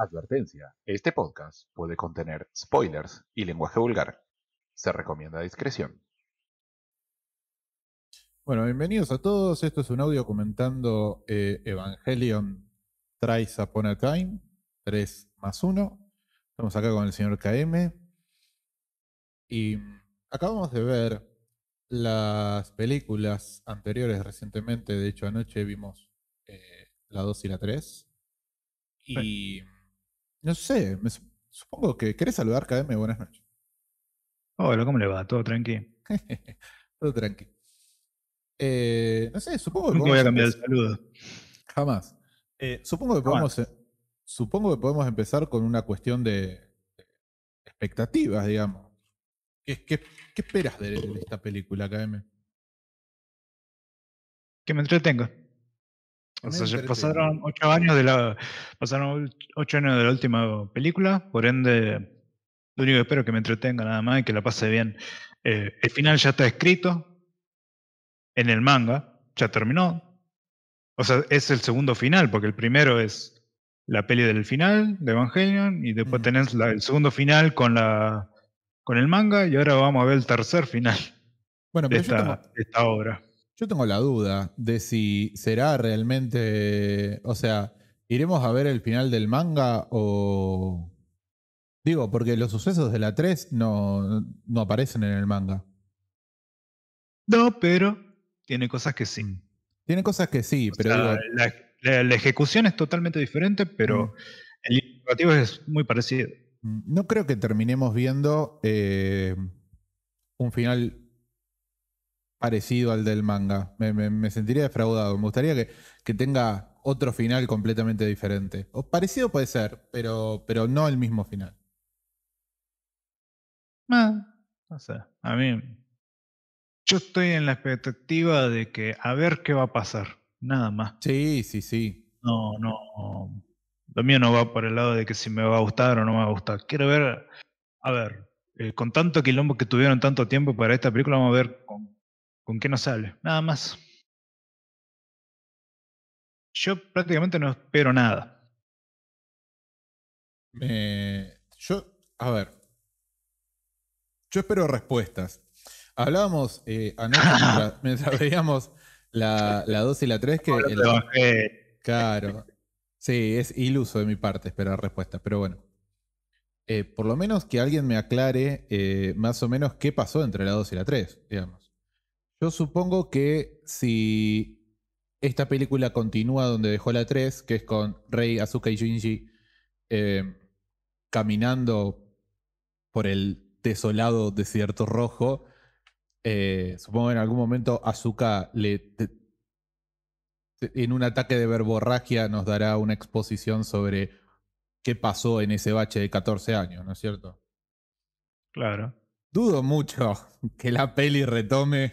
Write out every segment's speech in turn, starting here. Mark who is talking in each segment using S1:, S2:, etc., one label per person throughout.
S1: Advertencia, este podcast puede contener spoilers y lenguaje vulgar. Se recomienda discreción. Bueno, bienvenidos a todos. Esto es un audio comentando eh, Evangelion Thrice Upon a Time, 3 más 1. Estamos acá con el señor KM. Y acabamos de ver las películas anteriores recientemente. De hecho, anoche vimos eh, la 2 y la 3. Y. No sé, supongo que. ¿Querés saludar, KM? Buenas noches. Hola, ¿cómo le va? ¿Todo tranqui? Todo tranqui. Eh, no sé, supongo que. Nunca voy a cambiar el saludo. Jamás. Eh, supongo, que podemos, e, supongo que podemos empezar con una cuestión de expectativas, digamos. ¿Qué, esperas de, de, esta película, KM? Que me entretenga. O sea, pasaron ocho años de la. Pasaron ocho
S2: años de la última película. Por ende, lo único que espero que me entretenga nada más y que la pase bien. Eh, el final ya está escrito. En el manga. Ya terminó. O sea, es el segundo final, porque el primero es la peli del final de Evangelion y después tenés el segundo final con la con el manga y ahora vamos a ver el tercer final bueno, esta, de, esta, obra.
S1: Yo tengo la duda de si será realmente. O sea, ¿iremos a ver el final del manga o.? Digo, porque los sucesos de la 3 no, no aparecen en el manga. No, pero tiene cosas que sí. Tiene cosas que sí, pero. la, ejecución es totalmente diferente, pero mm. el indicativo es muy parecido. Mm, no creo que terminemos viendo eh, un final parecido al del manga. Me, sentiría defraudado. Me gustaría que, que, tenga otro final completamente diferente. O parecido puede ser, pero, pero no el mismo final.
S3: Ah. no sé.
S1: A mí. Yo estoy en la expectativa de que a ver qué va a
S2: pasar. Nada más. Sí, sí, sí. No, no. Lo mío no va por el lado de que si me va a gustar o no me va a gustar. Quiero ver. A ver. Eh, con tanto quilombo que tuvieron
S3: tanto tiempo para esta película, vamos a ver con con qué nos sale, nada más. Yo prácticamente no espero nada.
S1: yo, a ver, yo espero respuestas. Hablábamos eh, mientras, veíamos la, la 2 y la 3 que... claro. Sí, es iluso de mi parte esperar respuestas, pero bueno. Eh, por lo menos que alguien me aclare eh, más o menos qué pasó entre la 2 y la 3, digamos. Yo supongo que si esta película continúa donde dejó la 3, que es con Rei, Azuka y Jinji eh, caminando por el desolado desierto rojo, eh, supongo que en algún momento Azuka le... en un ataque de verborragia nos dará una exposición sobre qué pasó en ese bache de 14 años, ¿no es cierto? Claro. Dudo mucho que la peli retome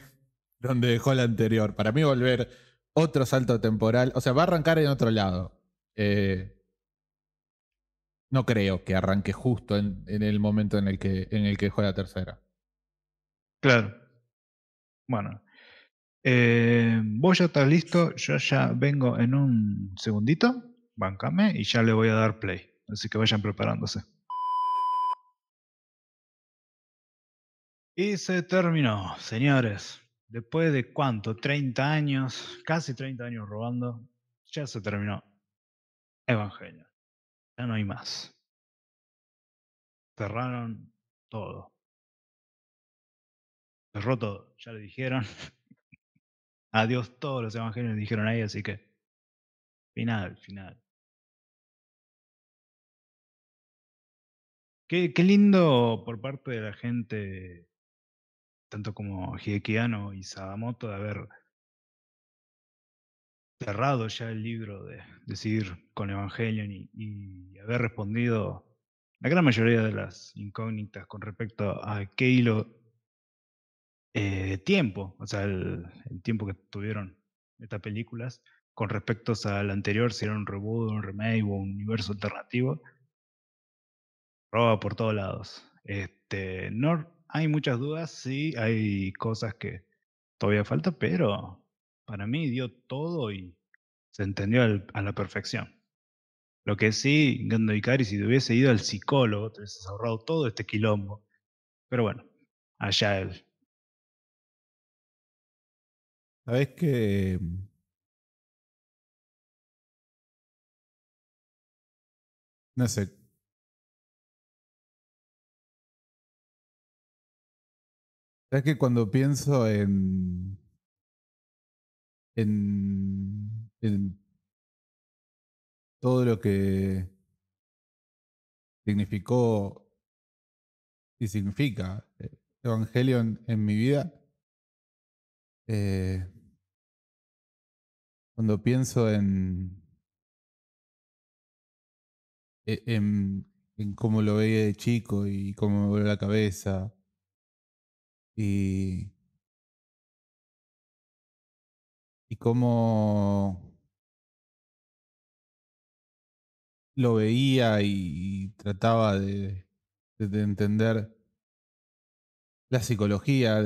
S1: donde dejó la anterior. Para mí volver otro salto temporal, o sea, va a arrancar en otro lado. Eh, no creo que arranque justo en, el momento en el que en el que dejó la tercera. Claro.
S2: Bueno. Eh, vos ya estás listo, yo ya vengo en un segundito, bancame y ya le voy a dar play. Así que vayan preparándose. Y se terminó, señores después de cuánto, 30 años, casi
S3: 30 años robando, ya se terminó Evangelio. Ya no hay más. Cerraron todo. Cerró todo, ya le dijeron. Adiós todos los evangelios le dijeron ahí, así que final, final. Qué, qué lindo por parte de la gente tanto como Hideki y Sadamoto, de haber
S2: cerrado ya el libro de, decir con Evangelion y, haber respondido la gran mayoría de las incógnitas con respecto a qué hilo de eh, tiempo, o sea, el, tiempo que tuvieron estas películas con respecto al anterior, si era un reboot, un remake o un universo alternativo, roba por todos lados. Este, no hay muchas dudas, sí, hay cosas que todavía falta, pero para mí dio todo y se entendió a la perfección. Lo que sí, Gando Ikari, si te hubiese ido al psicólogo, te hubieses ahorrado todo este quilombo. Pero bueno,
S3: allá él. Sabes que. Mm no sé, Es que cuando pienso en, en, todo lo que significó y significa Evangelio en mi vida, eh,
S1: cuando pienso en, e, en, en cómo lo veía de chico y cómo me volvió la cabeza,
S3: y, y cómo lo veía
S1: y, trataba de, entender la psicología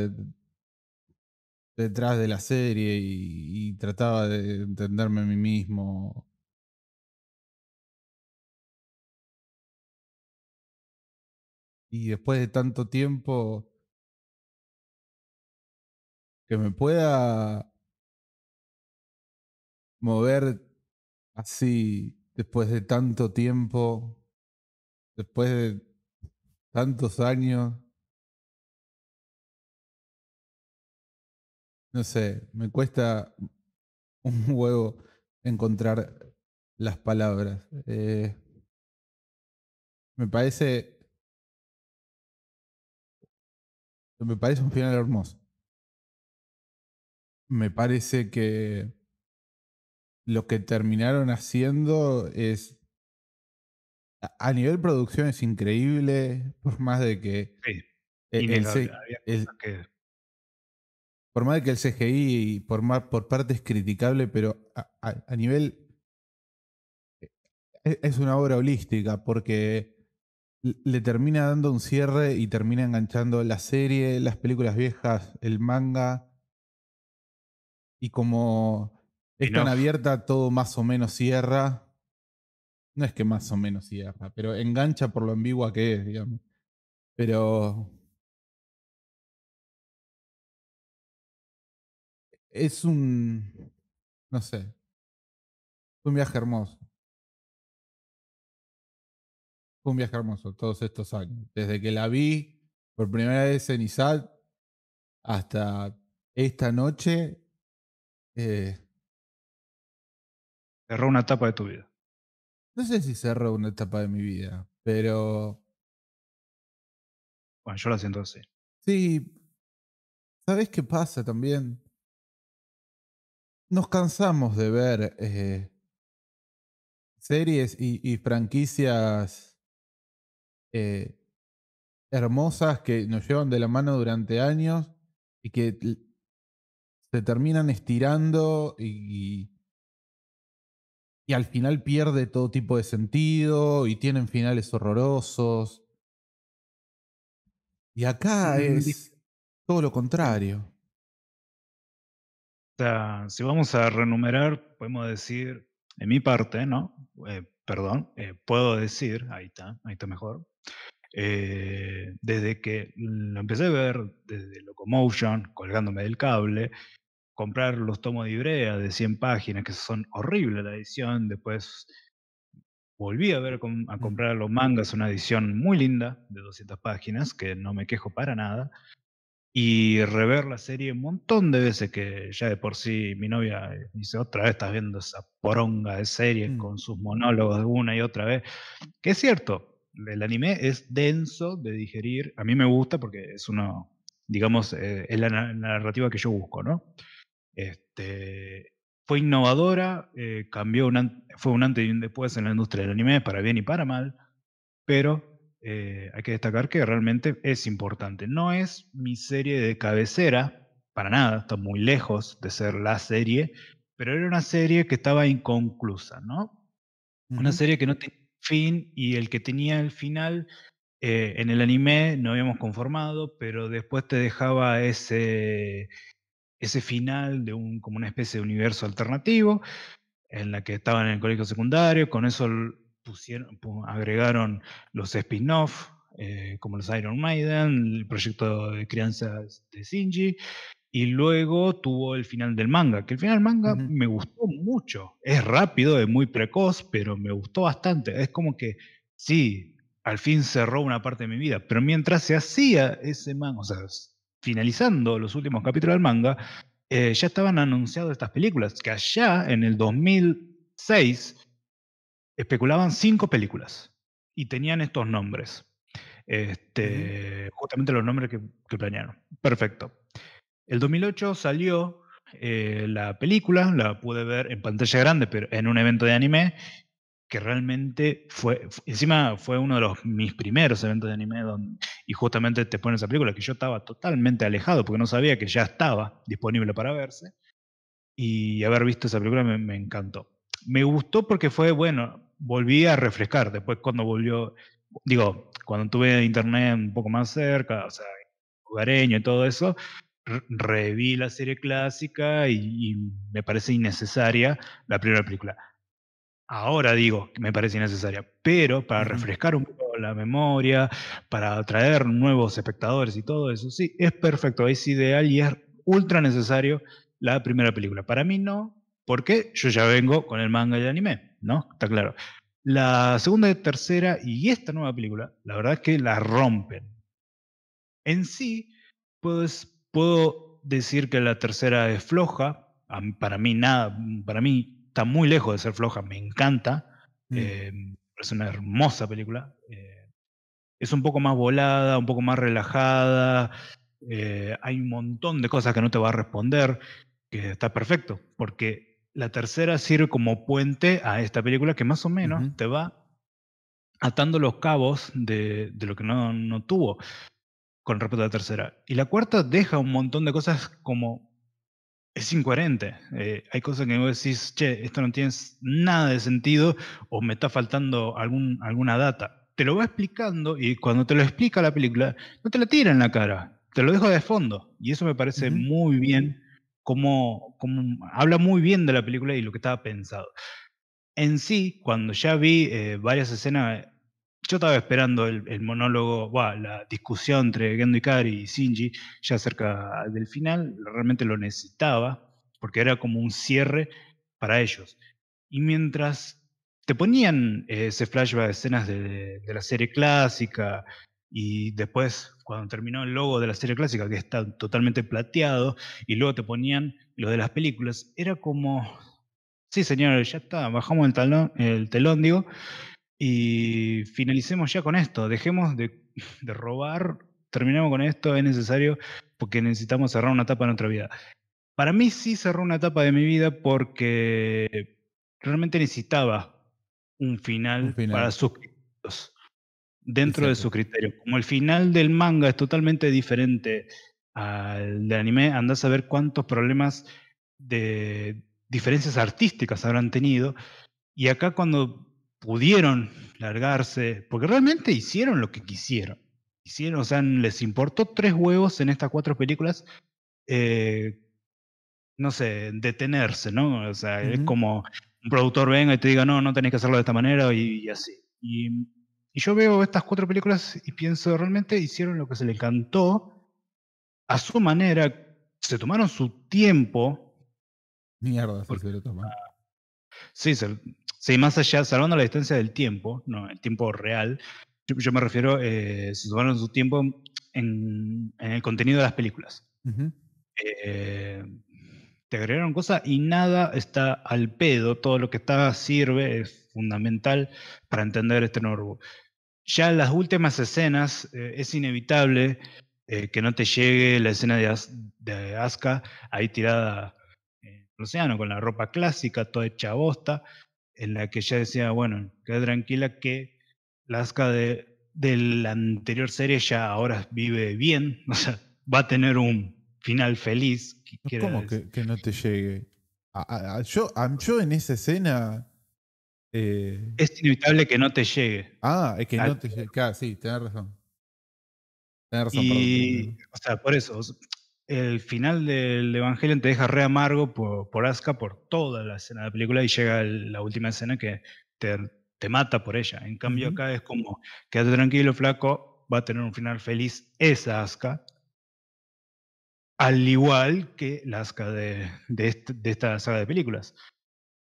S1: detrás de la serie y trataba
S3: de entenderme a mí mismo. Y después de tanto tiempo que me pueda mover así después de tanto tiempo, después de tantos años. No sé, me cuesta un huevo encontrar las palabras. Eh, me parece. Me parece un final hermoso me parece que
S1: lo que terminaron haciendo es. A nivel producción es increíble, por más de que. E, el, por más de que el CGI por, más, por parte es criticable, pero a, nivel. E, e, es una obra holística porque le termina dando un cierre y termina enganchando la serie, las películas viejas, el manga y como es tan abierta, todo más o menos cierra. No es que más o menos cierra, pero engancha por lo ambigua que es, digamos. Pero.
S3: Es un. No sé. fue un viaje hermoso.
S1: Fue un viaje hermoso todos estos años. Desde que la vi por primera vez en ISAT hasta esta noche eh
S3: cerró una etapa de tu vida. No sé si cerró una etapa de mi vida, pero. Bueno, yo la siento así. Sí.
S1: ¿Sabes qué pasa también? Nos cansamos de ver eh, series y, franquicias eh, hermosas que nos llevan de la mano durante años y que se terminan estirando y, y, al final pierde todo tipo de sentido y tienen finales horrorosos. Y acá mm, es
S3: todo lo contrario. si vamos a
S2: renumerar, podemos decir, en mi parte, ¿no? Eh, perdón, eh, puedo decir, ahí está, ahí está mejor. Eh, desde que lo empecé a ver, desde Locomotion, colgándome del cable, comprar los tomos de Ibrea de 100 páginas, que son horribles la edición, después volví a, ver, a comprar los mangas, una edición muy linda de 200 páginas, que no me quejo para nada, y rever la serie un montón de veces que ya de por sí mi novia eh, dice, otra vez estás viendo esa poronga de serie mm. con sus monólogos de una y otra vez, que es cierto, el anime es denso de digerir, a mí me gusta porque es uno, digamos, eh, es la narrativa que yo busco, ¿no? Este, fue innovadora, eh, cambió fue un antes y un después en la industria del anime, para bien y para mal, pero eh, hay que destacar que realmente es importante. No es mi serie de cabecera, para nada, está muy lejos de ser la serie, pero era una serie que estaba inconclusa, ¿no? Una serie que no tenía fin y el que tenía el final eh, en el anime no habíamos conformado, pero después te dejaba ese, ese final de un, como una especie de universo alternativo, en la que estaban en el colegio secundario, con eso pusieron, agregaron los spin-off, eh, como los Iron Maiden, el proyecto de crianza de Shinji, y luego tuvo el final del manga, que el final del manga me gustó mucho. Es rápido, es muy precoz, pero me gustó bastante. Es como que, sí, al fin cerró una parte de mi vida, pero mientras se hacía ese manga, o sea, finalizando los últimos capítulos del manga, eh, ya estaban anunciadas estas películas, que allá en el 2006 especulaban cinco películas y tenían estos nombres. Este, justamente los nombres que, planearon. Perfecto. El 2008 salió eh, la película, la pude ver en pantalla grande, pero en un evento de anime, que realmente fue, encima fue uno de los, mis primeros eventos de anime y justamente te ponen esa película que yo estaba totalmente alejado porque no sabía que ya estaba disponible para verse y haber visto esa película me, encantó. Me gustó porque fue, bueno, volví a refrescar después cuando volvió, digo, cuando tuve internet un poco más cerca, o sea, lugareño y todo eso, reví la serie clásica y, me parece innecesaria la primera película. Ahora digo que me parece innecesaria, pero para refrescar un poco la memoria, para atraer nuevos espectadores y todo eso, sí, es perfecto, es ideal y es ultra necesario la primera película. Para mí no, porque yo ya vengo con el manga y el anime, ¿no? Está claro. La segunda, y tercera y esta nueva película, la verdad es que la rompen. En sí, pues, puedo decir que la tercera es floja, para mí nada, para mí está muy lejos de ser floja, me encanta. Mm. Eh, es una hermosa película. Eh, es un poco más volada, un poco más relajada. Eh, hay un montón de cosas que no te va a responder, que está perfecto, porque la tercera sirve como puente a esta película que más o menos te va atando los cabos de, lo que no, no, tuvo con respecto a la tercera. Y la cuarta deja un montón de cosas como es incoherente. Eh, hay cosas que vos decís, che, esto no tiene nada de sentido o me está faltando algún, alguna data. Te lo va explicando y cuando te lo explica la película, no te la tira en la cara, te lo deja de fondo. Y eso me parece muy bien, como, como habla muy bien de la película y lo que estaba pensado. En sí, cuando ya vi eh, varias escenas yo estaba esperando el, monólogo, la discusión entre Gendo Ikari y Shinji ya cerca del final, realmente lo necesitaba, porque era como un cierre para ellos. Y mientras te ponían eh, ese flashback de escenas de, la serie clásica, y después cuando terminó el logo de la serie clásica, que está totalmente plateado, y luego te ponían lo de las películas, era como, sí señor, ya está, bajamos el telón, digo, y finalicemos ya con esto, dejemos de, robar, Terminamos con esto, es necesario porque necesitamos cerrar una etapa en nuestra vida. Para mí sí cerró una etapa de mi vida porque realmente necesitaba un final, para sus criterios, dentro de sus criterios. Como el final del manga es totalmente diferente al del anime, andás a ver cuántos problemas de diferencias artísticas habrán tenido. Y acá cuando pudieron largarse, porque realmente hicieron lo que quisieron. Hicieron, o sea, les importó tres huevos en estas cuatro películas, eh, no sé, detenerse, ¿no? O sea, es como un productor venga y te diga, no, no tenés que hacerlo de esta manera y, así. Y, yo veo estas cuatro películas y pienso, realmente hicieron lo que se les encantó a su manera, se tomaron su tiempo.
S1: Mierda, se, porque, lo tomaron.
S2: Sí, se, Sí, más allá, salvando la distancia del tiempo, no, el tiempo real, yo, me refiero, eh, se tomaron su tiempo en, el contenido de las películas. Eh, te agregaron cosas y nada está al pedo, todo lo que está sirve, es fundamental para entender este nuevo. Ya en las últimas escenas eh, es inevitable eh, que no te llegue la escena de, de Asuka ahí tirada en el océano con la ropa clásica, toda hecha bosta en la que ya decía, bueno, queda tranquila que la de, la anterior serie ya ahora vive bien, o sea, va a tener
S1: un final feliz. ¿Cómo que, no te llegue? yo, en esa escena... Eh
S2: es inevitable que no te llegue.
S1: Ah, es que no te llegue. sí, tenés razón. Tenés razón. Y,
S2: o sea, por eso, el final del evangelio te deja re amargo por, por Asuka, por toda la escena de la película, y llega la última escena que te, mata por ella. En cambio, acá es como, quédate tranquilo, flaco, va a tener un final feliz esa Asuka, al igual que la Asuka de, de, esta saga de películas.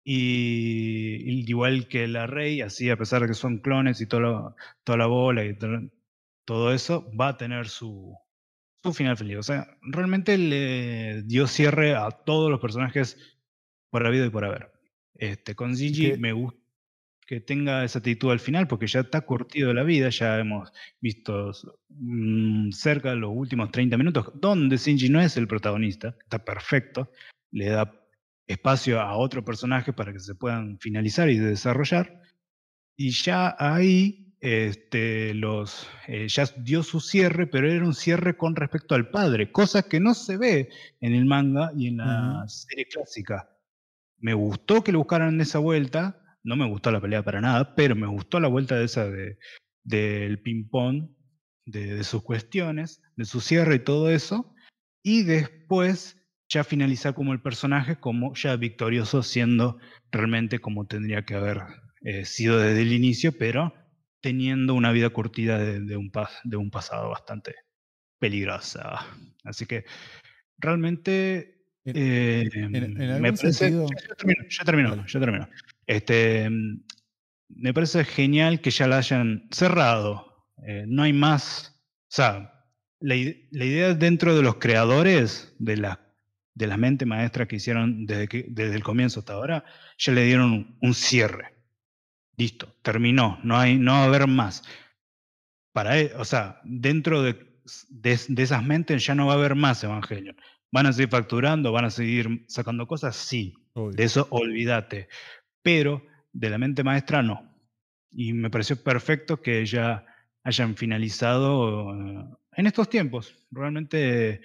S2: Y, igual que la Rey, así a pesar de que son clones y todo, toda la bola y todo eso, va a tener su, final feliz. O sea, realmente le dio cierre a todos los personajes por la vida y por haber. Este, con Gigi me gusta que tenga esa actitud al final, porque ya está curtido la vida, ya hemos visto mm, cerca de los últimos 30 minutos, donde Shinji no es el protagonista, está perfecto, le da espacio a otro personaje para que se puedan finalizar y desarrollar, y ya ahí este, los, eh, ya dio su cierre, pero era un cierre con respecto al padre, cosa que no se ve en el manga y en la serie clásica. Me gustó que le buscaran esa vuelta, no me gustó la pelea para nada, pero me gustó la vuelta de esa del de, del ping-pong, de, sus cuestiones, de su cierre y todo eso, y después ya finalizar como el personaje, como ya victorioso, siendo realmente como tendría que haber eh, sido desde el inicio, pero teniendo una vida curtida de, un, de un pasado bastante peligrosa. Así que realmente eh, me parece,
S3: Ya
S2: termino, ya termino, Este, mm, me parece genial que ya la hayan cerrado. Eh, no hay más. O sea, la, idea dentro de los creadores de la de maestra mente que hicieron desde, que, desde el comienzo hasta ahora, ya le dieron un cierre. Listo, terminó, no, hay, no va a haber más. Para, e, o sea, dentro de, de, esas mentes ya no va a haber más evangelio. ¿Van a seguir facturando? ¿Van a seguir sacando cosas? Sí. De eso olvídate. Pero de la mente maestra no. Y me pareció perfecto que ya hayan finalizado eh, en estos tiempos. Realmente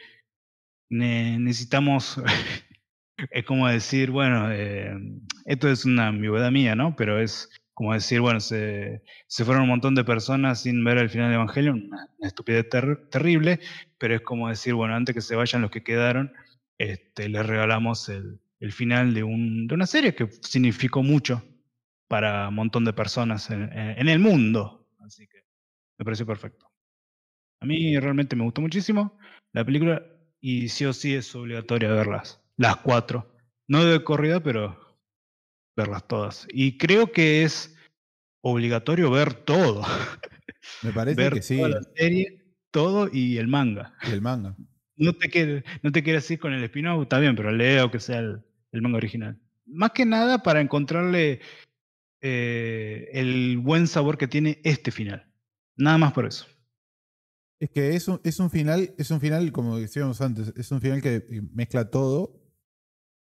S2: necesitamos, es como decir, bueno, eh, esto es una ambigüedad mía, ¿no? Pero es como decir, bueno, se, se, fueron un montón de personas sin ver el final de Evangelio, una, estupidez terrible, pero es como decir, bueno, antes que se vayan los que quedaron, este, les regalamos el, final de, una serie que significó mucho para un montón de personas en, el mundo. Así que me pareció perfecto. A mí realmente me gustó muchísimo la película y sí o sí es obligatorio verlas, las cuatro. No de corrida, pero verlas todas. Y creo que es obligatorio ver todo. Me parece que sí. Toda la serie, todo y el manga. el manga. No te, quieres, no te ir con el spin-off, está bien, pero leo que sea el, manga original. Más que nada para encontrarle eh, el buen sabor que tiene este final.
S1: Nada más por eso. Es que es es un final, es un final, como decíamos antes, es un final que mezcla todo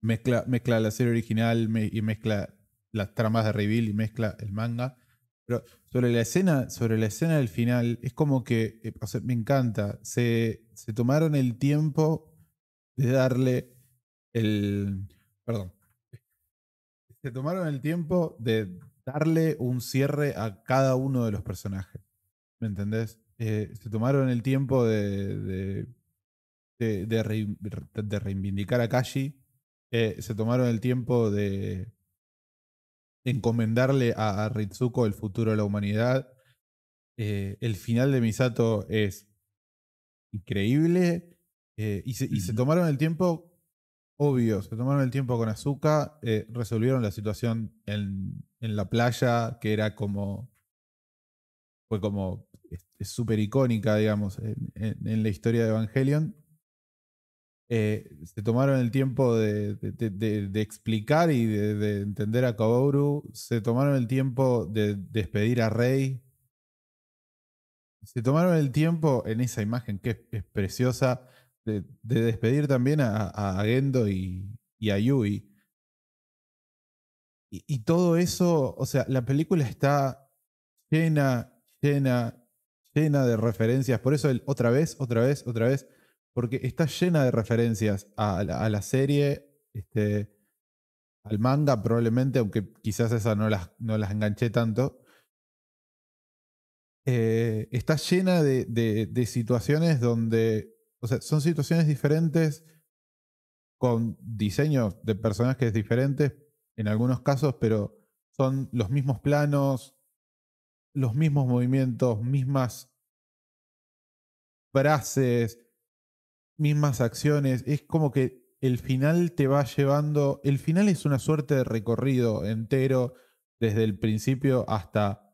S1: Mezcla, mezcla la serie original y mezcla las tramas de Reveal y mezcla el manga. Pero sobre la escena, sobre la escena del final, es como que, eh, me encanta, se, tomaron el tiempo de darle el... Perdón. Se tomaron el tiempo de darle un cierre a cada uno de los personajes. ¿Me entendés? Eh, se tomaron el tiempo de, de reivindicar a Kashi, eh, se tomaron el tiempo de encomendarle a, Ritsuko el futuro de la humanidad. Eh, el final de Misato es increíble. Eh, y, se, tomaron el tiempo, obvio, se tomaron el tiempo con Azuka, resolvieron la situación en, la playa, que era como. Fue como. súper icónica, digamos, en, la historia de Evangelion. Eh, se tomaron el tiempo de, explicar y de, entender a Kaworu, se tomaron el tiempo de despedir a Rey, se tomaron el tiempo en esa imagen que es, preciosa de, despedir también a, Gendo y, a Yui. Y, todo eso, o sea, la película está llena, llena, llena de referencias, por eso el otra vez, otra vez, otra vez porque está llena de referencias a, la, serie, este, al manga probablemente, aunque quizás esa no las, enganché tanto. Eh, está llena de, de, situaciones donde, o sea, son situaciones diferentes con diseños de personajes diferentes en algunos casos, pero son los mismos planos, los mismos movimientos, mismas frases, mismas acciones, es como que el final te va llevando, el final es una suerte de recorrido entero desde el principio hasta,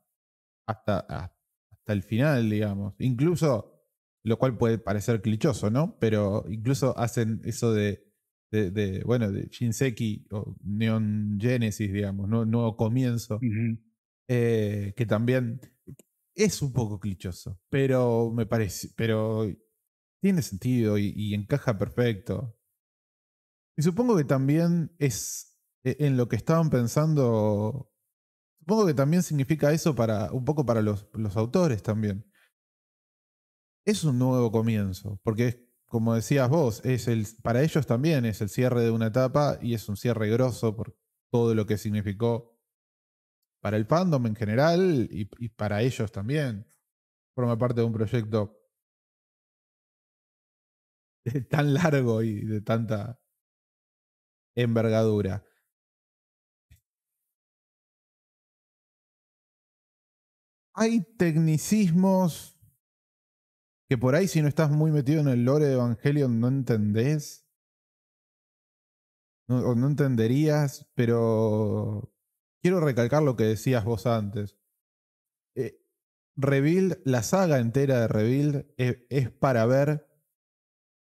S1: hasta, hasta el final, digamos. Incluso, lo cual puede parecer clichoso, ¿no? Pero incluso hacen eso de, de, bueno, de Shinseki o Neon Genesis, digamos, ¿no? nuevo comienzo, eh, que también es un poco clichoso, pero me parece, pero tiene sentido y, encaja perfecto. Y supongo que también es eh, en lo que estaban pensando. Supongo que también significa eso para un poco para los, autores también. Es un nuevo comienzo, porque es, como decías vos, es el, para ellos también es el cierre de una etapa y es un cierre grosso por todo lo que significó para el fandom en general y para ellos también. Forma parte de un proyecto
S3: tan largo y de tanta envergadura. Hay
S1: tecnicismos que por ahí si no estás muy metido en el lore de Evangelion no entendés. No, o no entenderías, pero quiero recalcar lo que decías vos antes. Eh, Rebuild, la saga entera de Rebuild eh, es para ver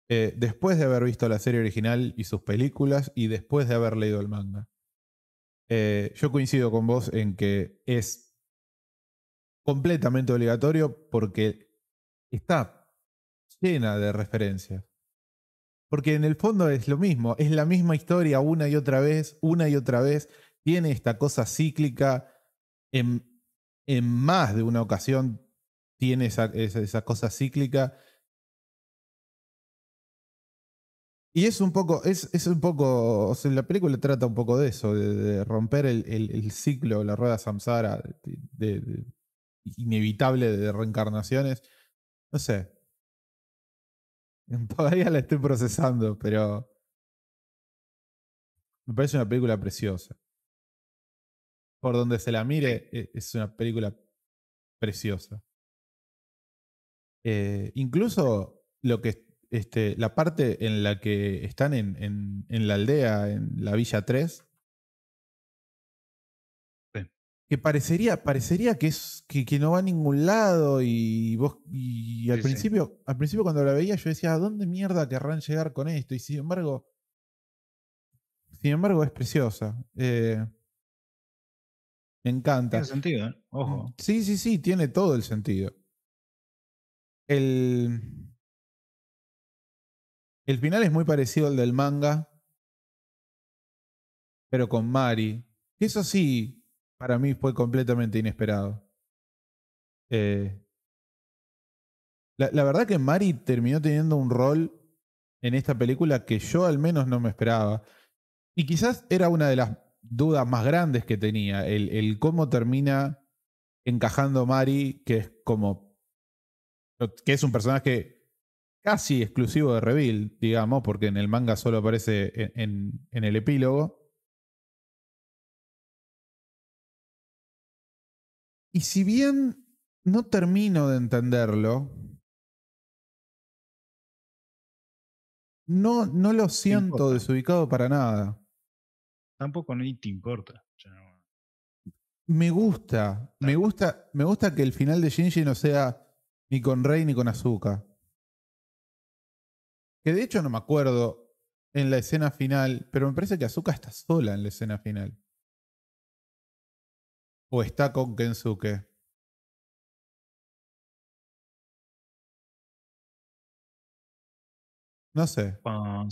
S1: eh, después de haber visto la serie original y sus películas y después de haber leído el manga. Eh, yo coincido con vos en que es completamente obligatorio porque está llena de referencias. Porque en el fondo es lo mismo, es la misma historia una y otra vez, una y otra vez. Tiene esta cosa cíclica. En, más de una ocasión tiene esa cosa cíclica Y es un poco, es, es un poco, o sea, la película trata un poco de eso, de, romper el, ciclo, la rueda samsara de, inevitable de reencarnaciones. No sé. Todavía la estoy procesando, pero me parece una película preciosa. Por donde se la mire, e, es una película preciosa. Eh, incluso lo que este, la parte en la que están en, en, en la aldea, en la Villa 3, que parecería, parecería que es que, que, no va a ningún lado y vos y al principio, al principio cuando la veía yo decía, ¿a dónde mierda querrán llegar con esto? Y sin embargo, sin embargo es preciosa. Eh. me encanta. Tiene sentido, ¿eh? Mm, ojo. Sí, sí, sí, tiene todo el
S3: sentido. El
S1: el final es muy parecido al del manga, pero con Mari. eso sí, para mí fue completamente inesperado. Eh, la, verdad que Mari terminó teniendo un rol en esta película que yo al menos no me esperaba. Y quizás era una de las dudas más grandes que tenía, el, el cómo termina encajando Mari, que es como... que es un personaje casi exclusivo de Reveal digamos, porque en el manga solo aparece en, el epílogo.
S3: Y si bien no termino de entenderlo,
S1: no, no lo siento desubicado para nada.
S2: Tampoco ni te importa.
S1: Me gusta, me gusta, me gusta que el final de Shinji no sea ni con Rey ni con Azuka. Que de hecho no me acuerdo en la escena final, pero me parece que Azuka está sola en la escena final. O está con Kensuke.
S3: No sé. Cuando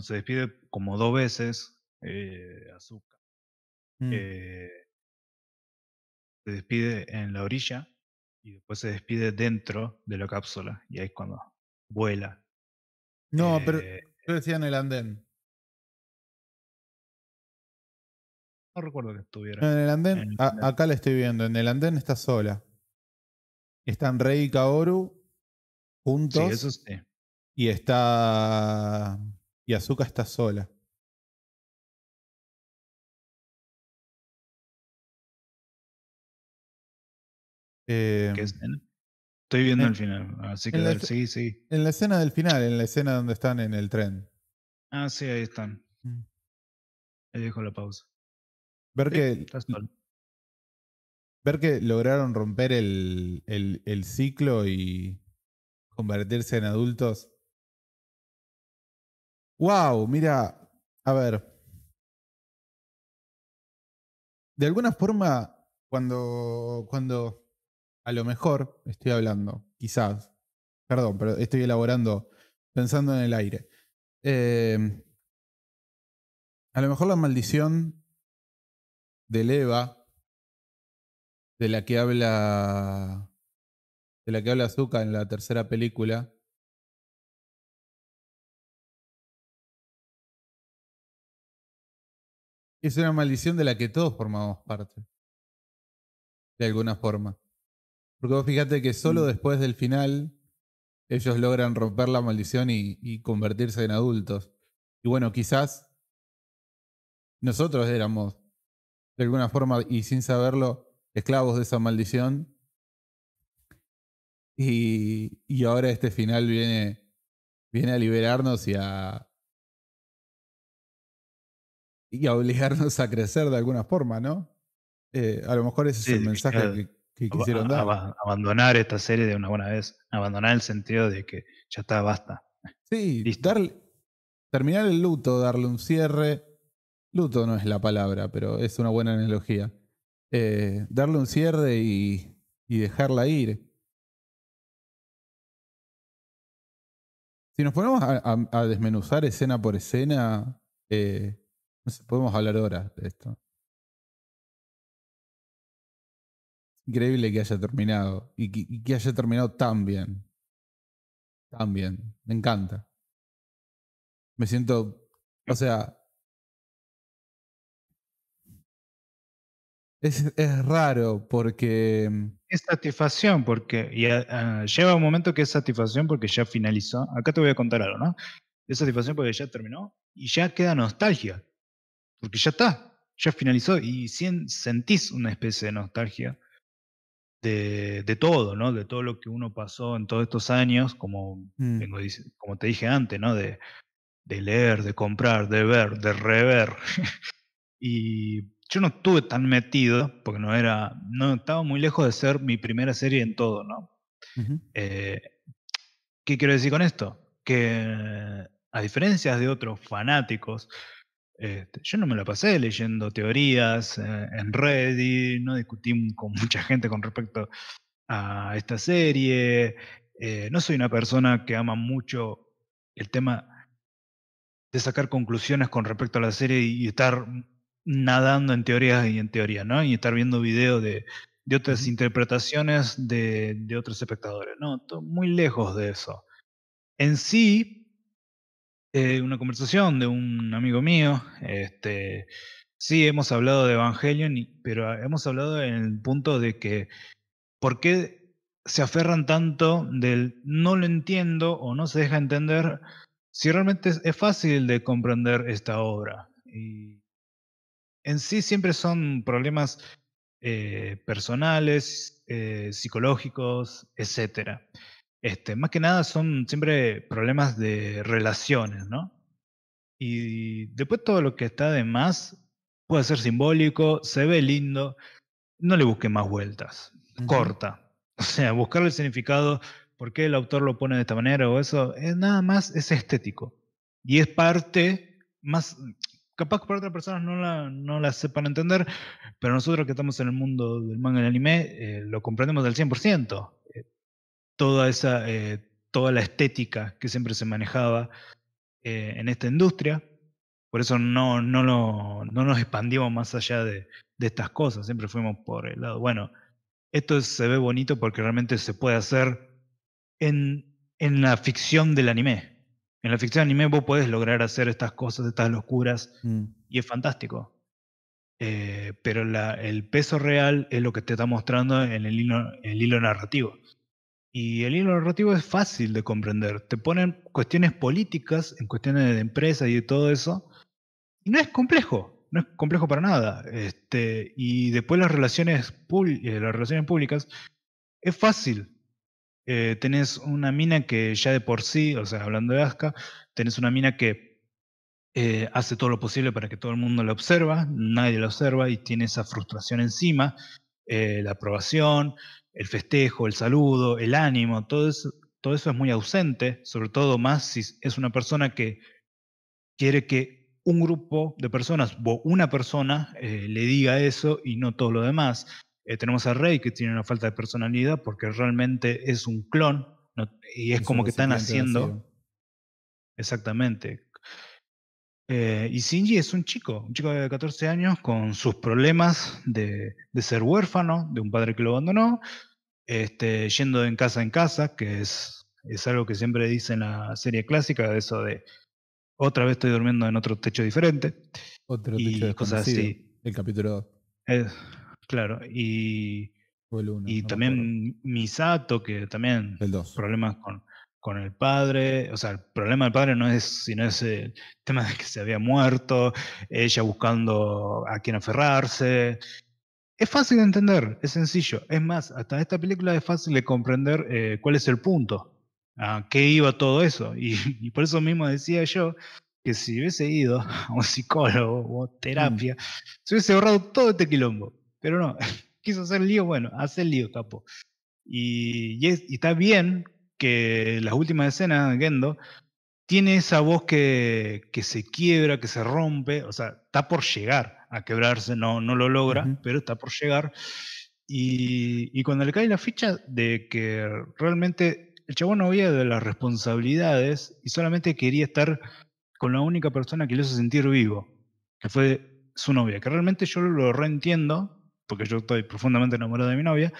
S3: se, despide como dos veces, eh, Azuka.
S2: Mm. Eh, se despide en la orilla y
S3: después se despide dentro de la cápsula. Y ahí es cuando vuela no, pero eh, yo decía en el andén. No recuerdo que estuviera. en el andén, acá
S1: la estoy viendo. En el andén está sola. Están Rey y Kaoru juntos. Sí, eso sí. Y está.
S3: Y Azuka está sola. Em, Estoy viendo el final, así que sí, sí.
S1: En la escena del final, en la escena donde están en el tren.
S2: Ah, sí, ahí están. Mm. Ahí dejo la pausa.
S1: Ver que. Ver que lograron romper el, el, el ciclo y convertirse en adultos.
S3: ¡Wow! Mira, a ver.
S1: De alguna forma, cuando. cuando a lo mejor estoy hablando, quizás, perdón, pero estoy elaborando, pensando en el aire. Em, a lo mejor la maldición
S3: del Eva, de la que habla. de la que habla Zuka en la tercera película. Es una maldición
S1: de la que todos formamos parte. De alguna forma. Porque vos fíjate que solo mm. después del final ellos logran romper la maldición y, convertirse en adultos. Y bueno, quizás nosotros éramos, de alguna forma y sin saberlo, esclavos de esa maldición. Y, ahora este final viene, viene a liberarnos y a, y obligarnos a crecer de alguna forma, ¿no? Eh, a lo mejor ese es el mensaje que, que quisieron abandonar
S2: esta serie de una buena vez, abandonar el sentido de que ya está, basta. Sí,
S1: terminar el luto, darle un cierre. Luto no es la palabra, pero es una buena analogía. Eh, darle un cierre y, y dejarla ir.
S3: Si nos ponemos a,
S1: desmenuzar escena por escena, eh, no sé, podemos hablar ahora de esto. Increíble que haya terminado.
S3: Y que, haya terminado tan bien. Tan bien. Me encanta. Me siento. O sea. Es, raro porque. Mm es satisfacción
S2: porque. lleva un momento que es satisfacción porque ya finalizó. Acá te voy a contar algo, ¿no? Es satisfacción porque ya terminó. Y ya queda nostalgia. Porque ya está. Ya finalizó. Y sentís una especie de nostalgia de, todo, ¿no? De todo lo que uno pasó en todos estos años, como, mm. como te dije antes, ¿no? De, leer, de comprar, de ver, de rever. y yo no estuve tan metido, porque no era, no estaba muy lejos de ser mi primera serie en todo, ¿no? Eh, ¿Qué quiero decir con esto? Que a diferencia de otros fanáticos este, yo no me la pasé leyendo teorías eh, en Reddit, no discutí con mucha gente con respecto a esta serie. Eh, no soy una persona que ama mucho el tema de sacar conclusiones con respecto a la serie y, estar nadando en teorías y en teoría ¿no? Y estar viendo videos de, de otras interpretaciones de, de, otros espectadores, ¿no? Estoy muy lejos de eso. En sí, eh, una conversación de un amigo mío. Este, sí, hemos hablado de Evangelion, pero hemos hablado en el punto de que por qué se aferran tanto del no lo entiendo o no se deja entender si realmente es, fácil de comprender esta obra. Y en sí siempre son problemas eh, personales, eh, psicológicos, etcétera. Este, más que nada son siempre problemas de relaciones, ¿no? Y después todo lo que está de más puede ser simbólico, se ve lindo, no le busque más vueltas, corta. O sea, buscar el significado, por qué el autor lo pone de esta manera o eso, es nada más es estético. Y es parte más, capaz que para otras personas no la, no la sepan entender, pero nosotros que estamos en el mundo del manga y el anime eh, lo comprendemos del 100% toda esa eh, toda la estética que siempre se manejaba eh, en esta industria. Por eso no, no, no nos expandimos más allá de, estas cosas. Siempre fuimos por el lado, bueno, esto se ve bonito porque realmente se puede hacer en, la ficción del anime. En la ficción del anime vos puedes lograr hacer estas cosas, estas locuras, mm. y es fantástico. Eh, pero el peso real es lo que te está mostrando en el el hilo narrativo. Y el hilo narrativo es fácil de comprender. Te ponen cuestiones políticas, en cuestiones de empresa y de todo eso. Y no es complejo, no es complejo para nada. Este, y después las relaciones, eh, públicas, es fácil. Eh, tenés una mina que ya de por sí, o sea, hablando de Aska, tenés una mina que eh, hace todo lo posible para que todo el mundo la observa, nadie la observa y tiene esa frustración encima, la aprobación, el festejo, el saludo, el ánimo, todo eso, todo eso es muy ausente, sobre todo más si es una persona que quiere que un grupo de personas o una persona eh, le diga eso y no todo lo demás. Eh, tenemos a Rey que tiene una falta de personalidad porque realmente es un clon y es, como que están haciendo... Exactamente. Eh, y Shinji es un chico, un chico de 14 años con sus problemas de, ser huérfano, de un padre que lo abandonó, este, yendo en casa en casa, que es, es algo que siempre dice en la serie clásica, de eso de otra vez estoy durmiendo en otro techo diferente. Otro y cosas así. El capítulo 2. Eh, claro, y, y también Misato, que también problemas con, con el padre, o sea, el problema del padre no es sino ese tema de que se había muerto, ella buscando a quién aferrarse, es fácil de entender, es sencillo. Es más, hasta esta película es fácil de comprender eh, cuál es el punto, a qué iba todo eso. Y, por eso mismo decía yo que si hubiese ido a un psicólogo o mm. terapia, se hubiese ahorrado todo este quilombo. Pero no, quiso hacer lío, bueno, hace lío, capo. Y, está bien que las últimas escenas de Gendo tiene esa voz que, que se quiebra, que se rompe, o sea, está por llegar a quebrarse, no, no lo logra, pero está por llegar. Y, y, cuando le cae la ficha de que realmente el chabón no había de las responsabilidades y solamente quería estar con la única persona que le hizo sentir vivo, que fue su novia, que realmente yo lo reentiendo, porque yo estoy profundamente enamorado de mi novia,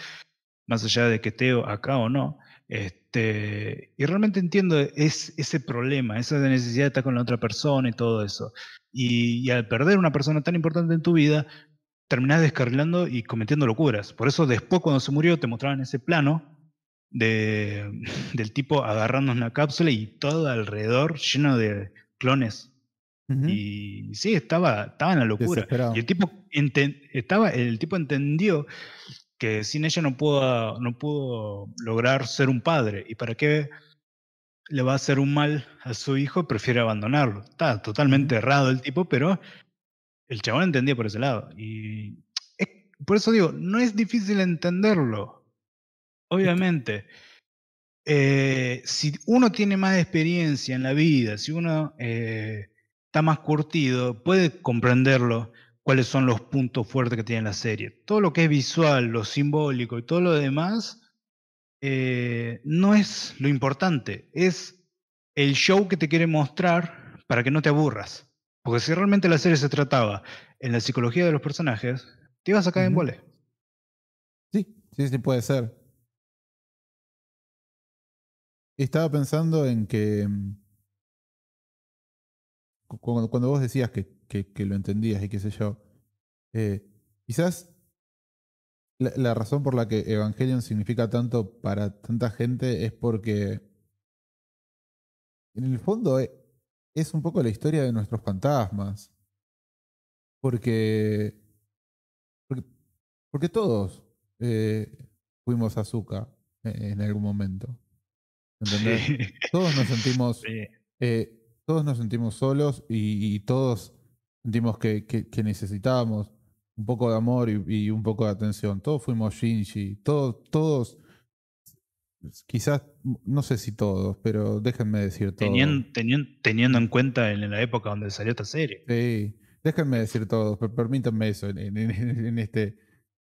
S2: más allá de que esté acá o no, este, y realmente entiendo es, ese problema, esa necesidad de estar con la otra persona y todo eso. Y, al perder una persona tan importante en tu vida, terminás descarrilando y cometiendo locuras. Por eso después cuando se murió te mostraban ese plano de, del tipo agarrando una cápsula y todo alrededor lleno de clones. Y sí, estaba, estaba en la locura. Y el tipo, estaba, el tipo entendió que sin ella no pudo, no lograr ser un padre. ¿Y para qué le va a hacer un mal a su hijo? Prefiere abandonarlo. Está totalmente errado el tipo, pero el chabón entendía por ese lado. Y por eso digo, no es difícil entenderlo. Obviamente. Eh, si uno tiene más experiencia en la vida, si uno eh, está más curtido, puede comprenderlo cuáles son los puntos fuertes que tiene la serie. Todo lo que es visual, lo simbólico y todo lo demás eh, no es lo importante, es el show que te quiere mostrar para que no te aburras. Porque si realmente la serie se trataba en la psicología de los personajes,
S3: te ibas a caer en vole. Sí, sí, sí puede ser. Estaba pensando en que mm,
S1: cuando vos decías que que, lo entendías y qué sé yo. Eh, quizás la, razón por la que Evangelion significa tanto para tanta gente es porque en el fondo eh, es, un poco la historia de nuestros fantasmas. Porque, porque, todos eh, fuimos azúcar... en algún momento. ¿Entendés? todos nos sentimos... todos nos sentimos solos y todos dimos que, necesitábamos un poco de amor y, un poco de atención. Todos fuimos Shinji, todos, todos, quizás, no sé si todos, pero déjenme decir todos.
S2: Teniendo, teniendo,
S1: en cuenta en, la época donde salió esta serie. Sí, déjenme decir todos, permítanme eso en, este...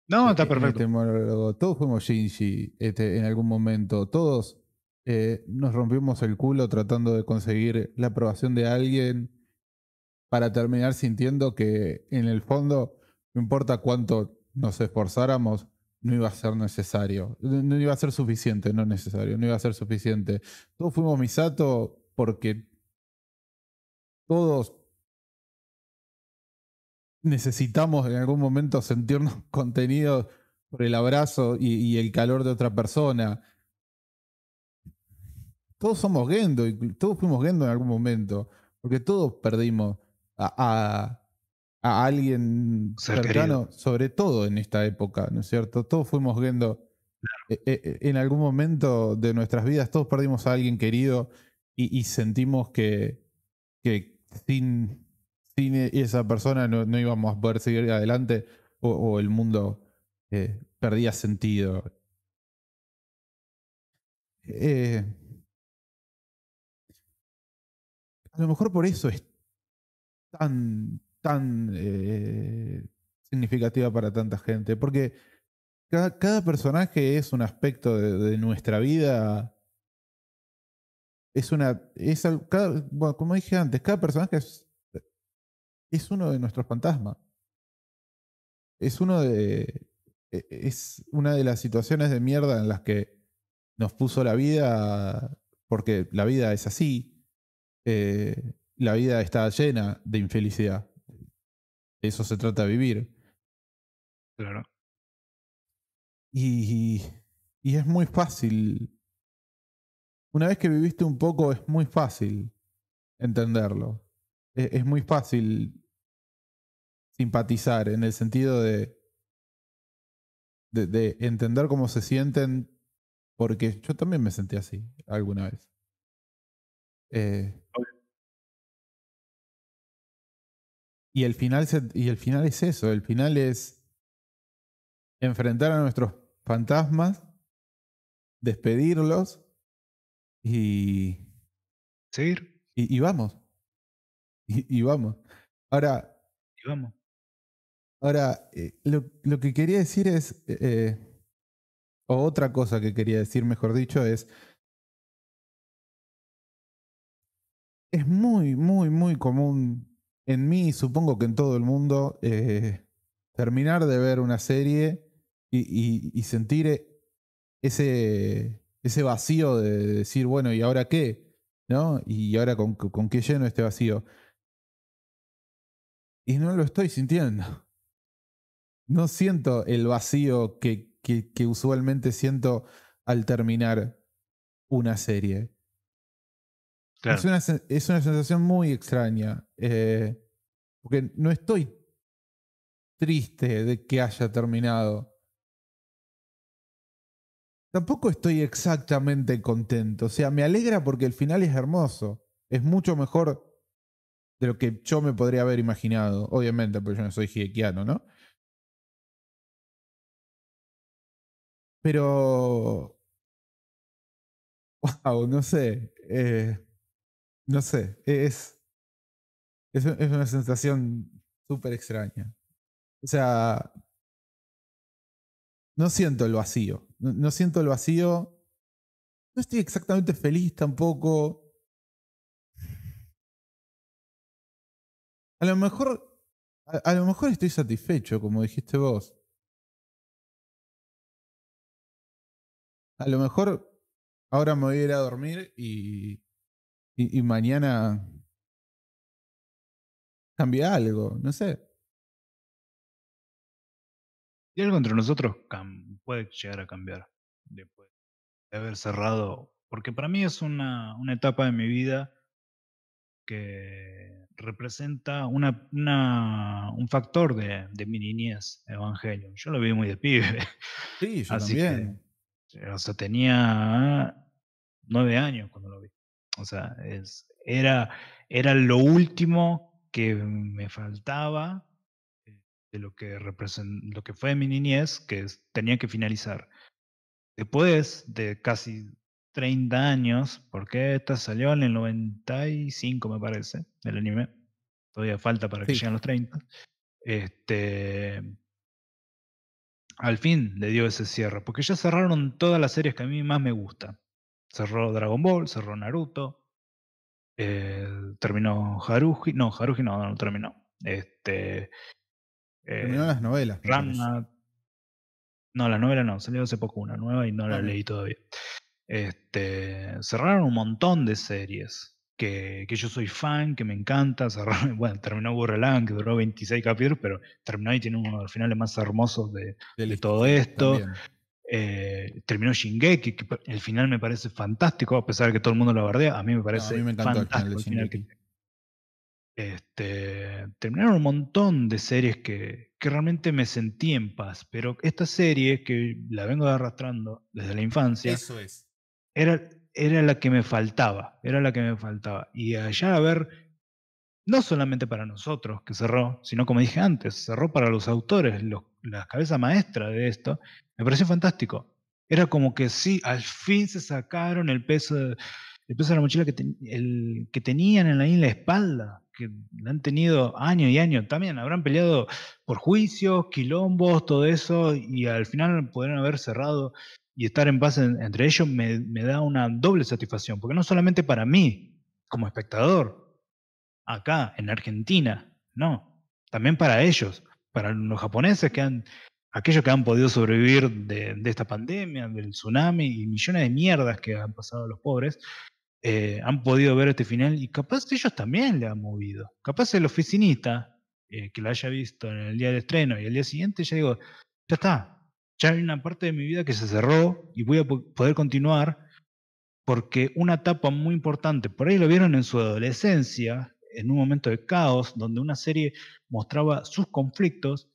S1: No, está este, este perfecto. todos fuimos Shinji este, en algún momento, todos eh, nos rompimos el culo tratando de conseguir la aprobación de alguien para terminar sintiendo que en el fondo, no importa cuánto nos esforzáramos, no iba a ser necesario, no iba a ser suficiente, no necesario, no iba a ser suficiente. Todos fuimos misato porque todos necesitamos en algún momento sentirnos contenidos por el abrazo y, el calor de otra persona. Todos somos Gendo, y todos fuimos Gendo en algún momento, porque todos perdimos a, alguien cercano, sobre todo en esta época, ¿no es cierto? Todos fuimos viendo, eh, eh, en algún momento de nuestras vidas, todos perdimos a alguien querido y, sentimos que, sin, e, esa persona no, íbamos a poder seguir adelante o, el mundo eh, perdía sentido. a lo mejor por eso es tan, tan eh, significativa para tanta gente. Porque cada, personaje es un aspecto de, nuestra vida. Es una. Es, como dije antes, cada personaje es, uno de nuestros fantasmas. Es uno de. E, es una de las situaciones de mierda en las que nos puso la vida. Porque la vida es así. Eh, la vida está llena de infelicidad. eso se trata de vivir. Claro. Y, y, es muy fácil. Una vez que viviste un poco, es muy fácil entenderlo. E, es, muy fácil simpatizar en el sentido de, de, de entender cómo se sienten, porque yo también me sentí así alguna vez. Eh,
S3: Y el final, y el final es eso, el final
S1: es enfrentar a nuestros fantasmas, despedirlos y... Seguir. Y, vamos. Y, vamos. Ahora... Y vamos. Ahora, eh, lo, lo, que quería decir es, eh, eh, o otra cosa que quería decir, mejor dicho, es, es muy, muy, muy común en mí, supongo que en todo el mundo, eh, terminar de ver una serie y, sentir e, ese, ese vacío de decir, bueno, ¿y ahora qué? ¿No? ¿Y ahora con, qué lleno este vacío? Y no lo estoy sintiendo. No siento el vacío que, que usualmente siento al terminar una serie. Es, una, sensación muy extraña. Eh, porque no estoy triste de que haya terminado. Tampoco estoy exactamente contento. O sea, me alegra porque el final es hermoso. Es mucho mejor de lo que yo me podría haber imaginado. Obviamente, porque yo no soy jiequiano, ¿no?
S3: Pero. Wow, no sé. Eh, no sé, e-, es,
S1: es, una sensación súper extraña. O sea, no siento el vacío. No, siento el vacío. No estoy exactamente feliz tampoco.
S3: A lo mejor, a, a lo mejor estoy satisfecho, como dijiste vos. A lo mejor ahora me voy a ir a dormir y y, mañana cambia algo, no sé. Y algo entre nosotros puede llegar a cambiar después
S2: de haber cerrado, porque para mí es una, una etapa de mi vida que representa una, una, un factor de, mi niñez, Evangelio. Yo lo vi muy de pibe. Sí, yo Así también. Eh, o sea, tenía nueve años cuando lo vi. O sea, es, era, era lo último que me faltaba eh, de lo que, lo que fue mi niñez, que tenía que finalizar. Después de casi 30 años, porque esta salió en el 95, me parece, el anime. Todavía falta para que lleguen los 30. Este, al fin le dio ese cierre, porque ya cerraron todas las series que a mí más me gustan. Cerró Dragon Ball, cerró Naruto, eh, terminó Haruji, no, Haruji no, no terminó. Este, terminó eh, las novelas. no, las novelas no, salió hace poco una nueva y no la leí todavía. Este, cerraron un montón de series que, que yo soy fan, que me encanta. bueno, terminó Burrelan, que duró 26 capítulos, pero terminó y tiene uno de los finales más hermosos de, todo esto. Eh, terminó Shingeki, que el final me parece fantástico, a pesar de que todo el mundo lo bardea, a mí me parece el final. Este, terminaron un montón de series que, que, realmente me sentí en paz, pero esta serie que la vengo arrastrando desde la infancia, Eso es. era, era la que me faltaba, era la que me faltaba. Y allá a ver, no solamente para nosotros que cerró, sino como dije antes, cerró para los autores, los, la cabeza maestra de esto, me pareció fantástico. Era como que sí, al fin se sacaron el peso, de la mochila que, el, que tenían en la, en la espalda, que han tenido año y año También habrán peleado por juicios, quilombos, todo eso, y al final podrán haber cerrado y estar en paz entre ellos me da una doble satisfacción, porque no solamente para mí, como espectador, acá en Argentina, no, también para ellos, para los japoneses que han aquellos que han podido sobrevivir de, esta pandemia, del tsunami y millones de mierdas que han pasado a los pobres, eh, han podido ver este final y capaz ellos también le han movido. Capaz el oficinista eh, que la haya visto en el día del estreno y el día siguiente ya digo, ya está, ya hay una parte de mi vida que se cerró y voy a poder continuar porque una etapa muy importante, por ahí lo vieron en su adolescencia, en un momento de caos, donde una serie mostraba sus conflictos,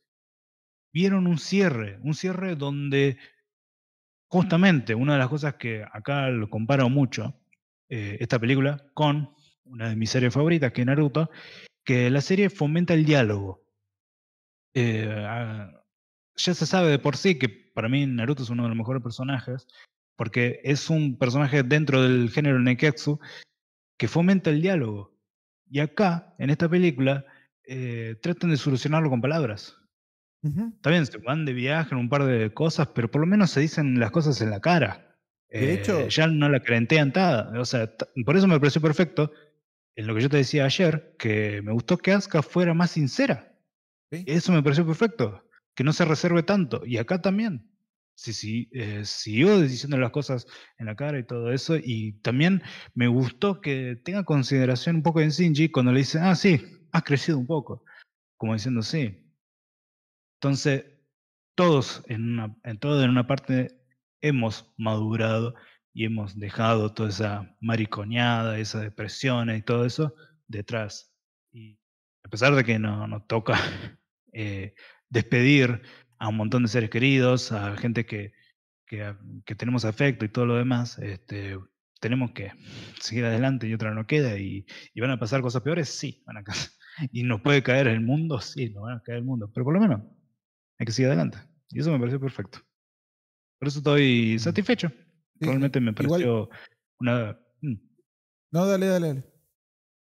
S2: vieron un cierre, un cierre donde justamente una de las cosas que acá lo comparo mucho, eh, esta película, con una de mis series favoritas, que es Naruto, que la serie fomenta el diálogo. Eh, ah, ya se sabe de por sí que para mí Naruto es uno de los mejores personajes, porque es un personaje dentro del género Neketsu que fomenta el diálogo. Y acá, en esta película, eh, tratan de solucionarlo con palabras también se van de viaje un par de cosas, pero por lo menos se dicen las cosas en la cara. De eh, hecho, ya no la crentean nada. O sea, por eso me pareció perfecto en lo que yo te decía ayer, que me gustó que Aska fuera más sincera. Eso me pareció perfecto. Que no se reserve tanto. Y acá también. Sí, sí, sí, eh, siguió diciendo las cosas en la cara y todo eso. Y también me gustó que tenga consideración un poco en Shinji cuando le dicen ah, sí, has crecido un poco. Como diciendo, sí, entonces, todos en una, en una parte hemos madurado y hemos dejado toda esa maricoñada, esas depresiones y todo eso detrás. Y a pesar de que nos toca eh, despedir a un montón de seres queridos, a gente que, que, ah, tenemos afecto y todo lo demás, este, tenemos que seguir adelante y otra no queda. Y, van a pasar cosas peores, sí, van a Y nos puede caer el mundo, sí, nos va a caer el mundo. Pero por lo menos hay que seguir adelante. Y eso me pareció perfecto. Por eso estoy mm. satisfecho. Eh, Realmente me pareció una... Mm. No, dale, dale,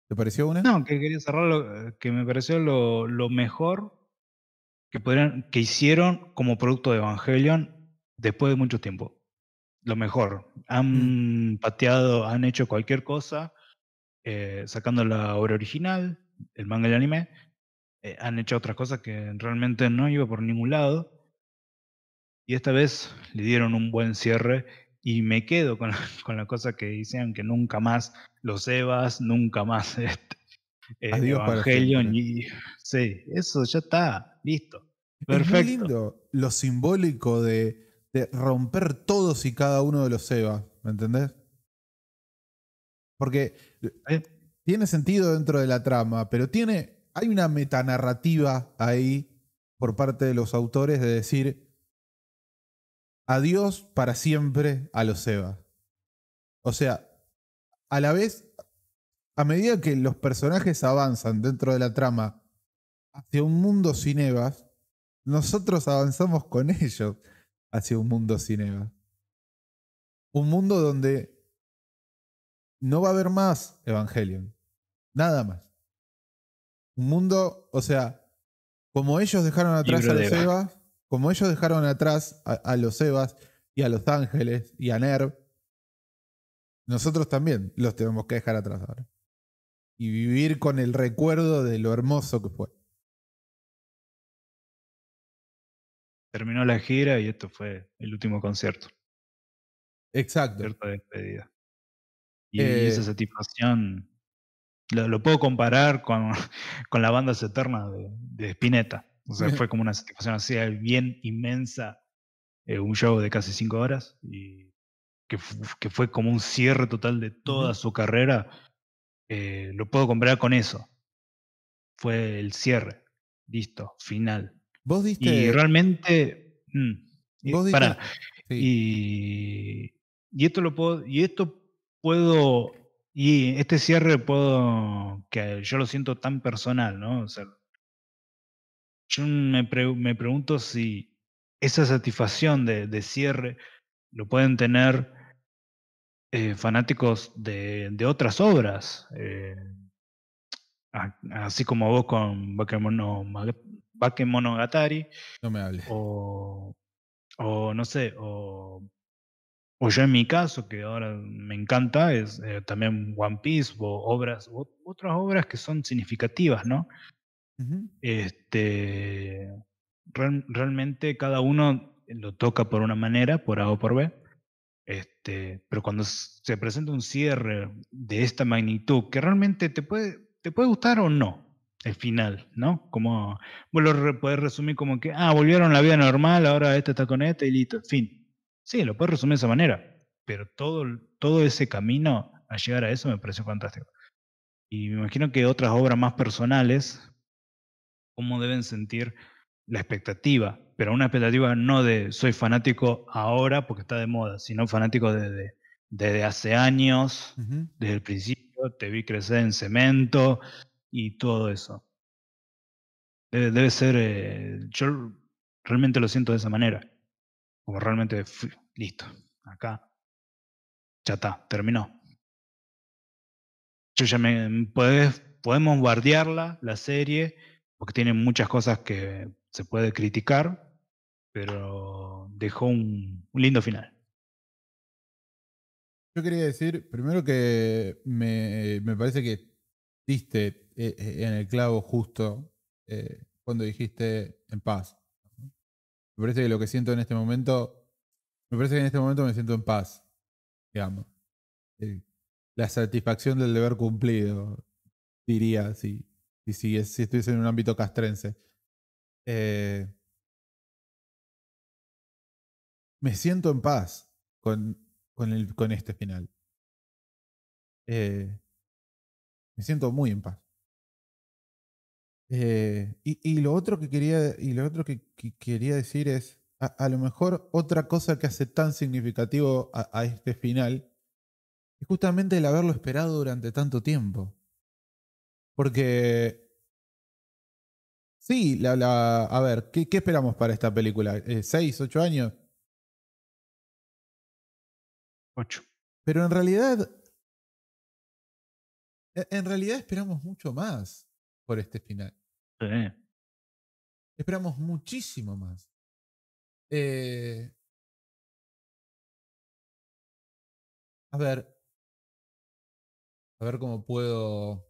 S2: ¿Te pareció una? No, que quería cerrar lo, que me pareció lo, lo mejor que, que hicieron como producto de Evangelion después de mucho tiempo. Lo mejor. Han mm. pateado, han hecho cualquier cosa, eh, sacando la obra original, el manga y el anime, eh, han hecho otras cosas que realmente no iba por ningún lado. Y esta vez le dieron un buen cierre y me quedo con la, cosa que decían que nunca más los Evas, nunca más este,
S3: eh,
S1: sí, eso ya está, listo. Perfecto. Es lindo lo simbólico de, de romper todos y cada uno de los Evas, ¿me entendés? Porque eh. tiene sentido dentro de la trama, pero tiene hay una metanarrativa ahí por parte de los autores de decir adiós para siempre a los Evas. O sea, a la vez, a medida que los personajes avanzan dentro de la trama hacia un mundo sin Evas, nosotros avanzamos con ellos hacia un mundo sin Evas. Un mundo donde no va a haber más Evangelion. Nada más. Un mundo, o sea, como ellos dejaron atrás a los Evas, como ellos dejaron atrás a, los Evas y a los Ángeles y a Nerv, nosotros también los tenemos que dejar atrás ahora. Y vivir
S3: con el recuerdo de lo hermoso que fue. Terminó la gira y esto fue el último concierto. Exacto. despedida. Y eh, esa
S2: satisfacción lo, puedo comparar con, con la banda eterna de, Spinetta. O sea, fue como una situación así eh, bien inmensa, eh, un show de casi cinco horas, y que, que, fue como un cierre total de toda su carrera. Eh, lo puedo comparar con eso. Fue el cierre, listo, final. Vos diste. Y
S3: realmente.
S2: Mm, para, Y, y esto lo puedo. Y esto puedo y este cierre puedo, que yo lo siento tan personal, ¿no? O sea, yo me, pregunto si esa satisfacción de, cierre lo pueden tener eh, fanáticos de, otras obras, eh, así como vos con Bakemono, Bakemonogatari. No me hables. O, o no sé, o o yo en mi caso, que ahora me encanta, es eh, también One Piece o obras, otras obras que son significativas, ¿no? este, realmente cada uno lo toca por una manera, por A o por B, este, pero cuando se presenta un cierre de esta magnitud, que realmente te puede, te puede gustar o no, el final, ¿no? Como, vos lo resumir como que, ah, volvieron a la vida normal, ahora esta está con esta y listo, fin Sí, lo puedes resumir de esa manera, pero todo, todo ese camino a llegar a eso me pareció fantástico. Y me imagino que otras obras más personales, cómo deben sentir la expectativa, pero una expectativa no de soy fanático ahora porque está de moda, sino fanático desde, desde hace años, desde el principio, te vi crecer en cemento y todo eso. Debe, ser, eh, yo realmente lo siento de esa manera. Como realmente, listo, acá, ya está, terminó. Yo ya me, mm, podemos bardearla, la serie, porque tiene muchas cosas que se puede criticar,
S1: pero dejó un, lindo final. Yo quería decir, primero que me, parece que diste eh, eh, en el clavo justo eh, cuando dijiste en paz. Me parece que lo que siento en este momento, me parece que en este momento me siento en paz, digamos. Eh, la satisfacción del deber cumplido, diría, si, si, si estuviese en un ámbito castrense. Eh, me siento en paz con,
S3: este final. Eh, me siento muy en paz.
S1: Eh, y, lo otro que quería, y lo otro que, quería decir es, a, lo mejor otra cosa que hace tan significativo a, este final es justamente el haberlo esperado durante tanto tiempo. Porque, sí, la, a ver, ¿qué, esperamos para
S3: esta película? Eh, ¿Seis, ocho años? Ocho. Pero en realidad, e, en realidad esperamos mucho más por este final. Esperamos muchísimo más. Eh, a ver. A ver cómo puedo.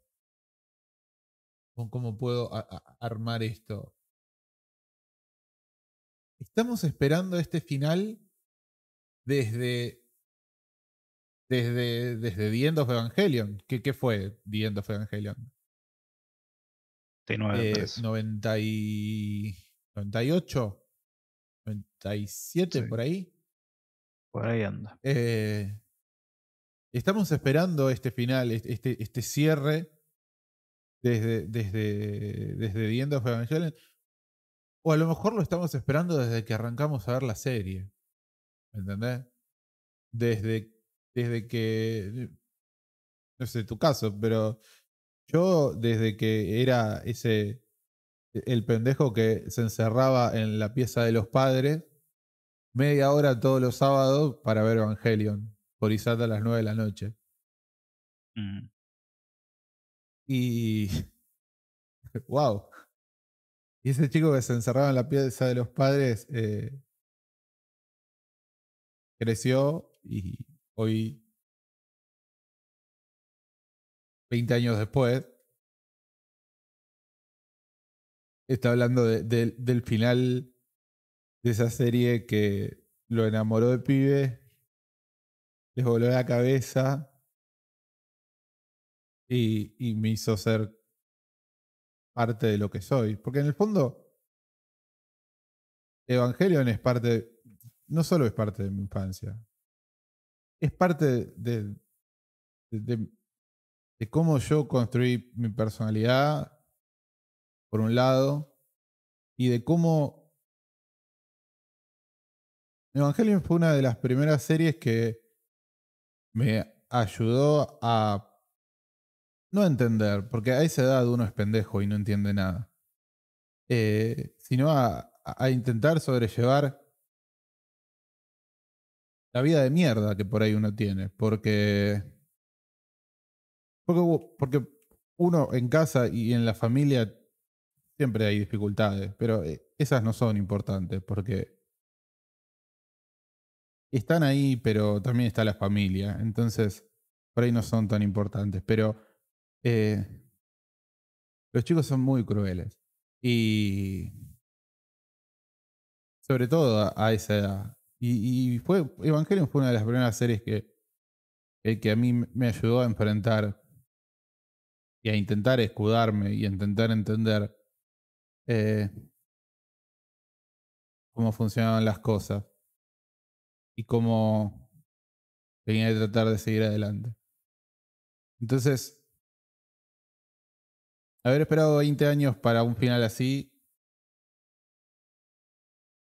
S3: cómo puedo armar esto.
S1: Estamos esperando este final desde. Desde, desde The End of Evangelion. ¿Qué, qué fue The End of Evangelion? 99, 98, 97, por ahí. Por ahí anda. Eh, estamos esperando este final, este, este, este cierre desde, desde, desde The End of Evangelion. O a lo mejor lo estamos esperando desde que arrancamos a ver la serie. ¿Entendés? Desde, desde que. No sé tu caso, pero yo, desde que era ese. E, el pendejo que se encerraba en la pieza de los padres, media hora todos los sábados para ver Evangelion, por Isata a las 9 de la noche. Mm. Y.
S3: ¡Wow! Y ese chico que se encerraba en la pieza de los padres eh, creció y hoy 20 años después, está hablando del final
S1: de esa serie que lo enamoró de pibe, les voló la cabeza y, me hizo ser
S3: parte de lo que soy. Porque en el fondo,
S1: Evangelion es parte, no solo es parte de mi infancia, es parte de, de, de de cómo yo construí mi personalidad, por un lado, y de cómo...
S3: Evangelion fue una de las primeras series que
S1: me ayudó a no entender, porque a esa edad uno es pendejo y no entiende nada, eh, sino a, a intentar sobrellevar la vida de mierda que por ahí uno tiene, porque porque, uno en casa y en la familia siempre hay dificultades, pero eh, esas no son importantes porque están ahí, pero también está la familia. Entonces, por ahí no son tan importantes. Pero eh, los chicos son muy crueles. Y sobre todo a, esa edad. Y, fue, Evangelion fue una de las primeras series que, eh, que a mí me ayudó a enfrentar y a intentar
S3: escudarme y a intentar entender eh, cómo funcionaban las cosas y cómo tenía que tratar de seguir adelante. Entonces,
S1: haber esperado 20 años para un final así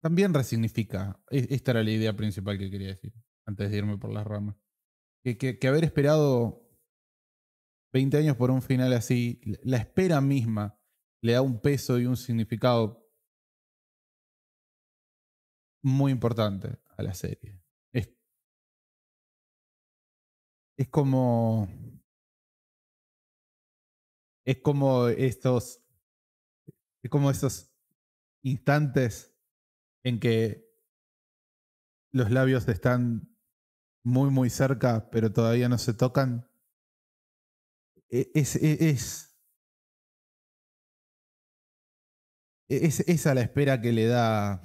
S1: también resignifica. E-, esta era la idea principal que quería decir antes de irme por las ramas. que, que haber esperado 20 años por un final así, la espera misma le da un peso y un significado
S3: muy importante a la serie. Es, es como... Es
S1: como estos... Es como esos instantes en que los labios están muy, muy cerca, pero todavía no se tocan e, es, e, e, es,
S3: esa la espera que le da.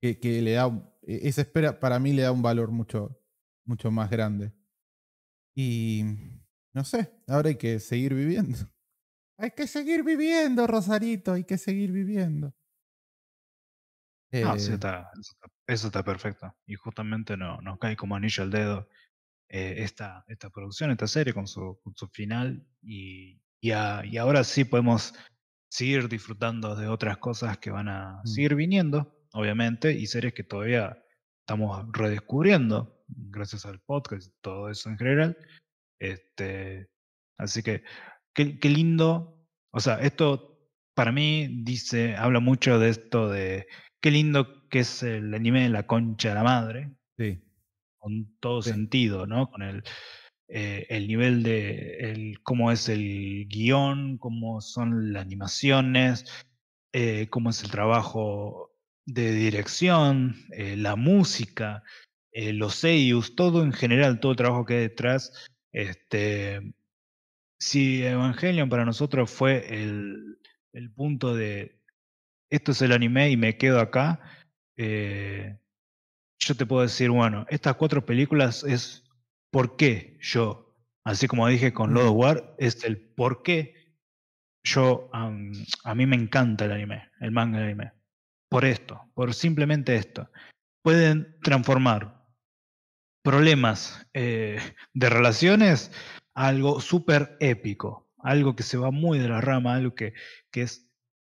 S1: Que, le da. Esa espera para mí le da un valor mucho, mucho más grande. Y no sé, ahora hay que seguir viviendo. Hay que seguir viviendo, Rosarito, hay que seguir viviendo.
S3: Eh. eso,
S2: está, perfecto. Y justamente no, nos cae como anillo al dedo eh, esta, esta producción, esta serie con su, final y, y, ahora sí podemos seguir disfrutando de otras cosas que van a mm. seguir viniendo, obviamente, y series que todavía estamos redescubriendo gracias al podcast y todo eso en general. Este, así que qué, lindo, o sea, esto para mí dice, habla mucho de esto de qué lindo que es el anime de la concha de la madre. Sí con todo sentido, ¿no? Con el, eh, nivel de cómo es el guión, cómo son las animaciones, eh, cómo es el trabajo de dirección, eh, la música, los seiyus, todo en general, todo el trabajo que hay detrás. Este, si Evangelion para nosotros fue el, punto de esto es el anime y me quedo acá, yo te puedo decir, bueno, estas cuatro películas es por qué yo, así como dije con Lord of War, es el por qué yo, a mí me encanta el anime, el manga del anime. Por esto, por simplemente esto. Pueden transformar problemas eh, de relaciones a algo súper épico, algo que se va muy de la rama, algo que, que es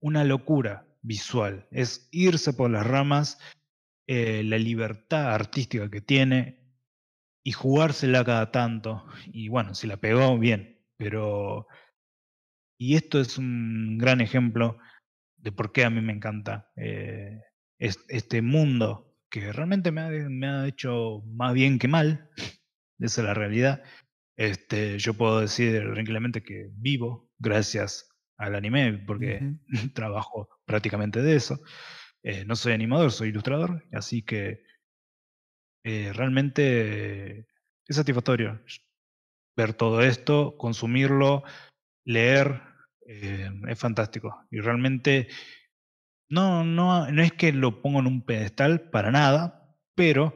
S2: una locura visual, es irse por las ramas eh, la libertad artística que tiene y jugársela cada tanto. Y bueno, si la pegó, bien, pero... Y esto es un gran ejemplo de por qué a mí me encanta eh, este mundo que realmente me ha, hecho más bien que mal, esa es la realidad. Este, yo puedo decir tranquilamente que vivo gracias al anime, porque trabajo prácticamente de eso. Eh, no soy animador, soy ilustrador, así que eh, realmente es satisfactorio ver todo esto, consumirlo, leer, eh, es fantástico. Y realmente no, no, no es que lo ponga en un pedestal para nada, pero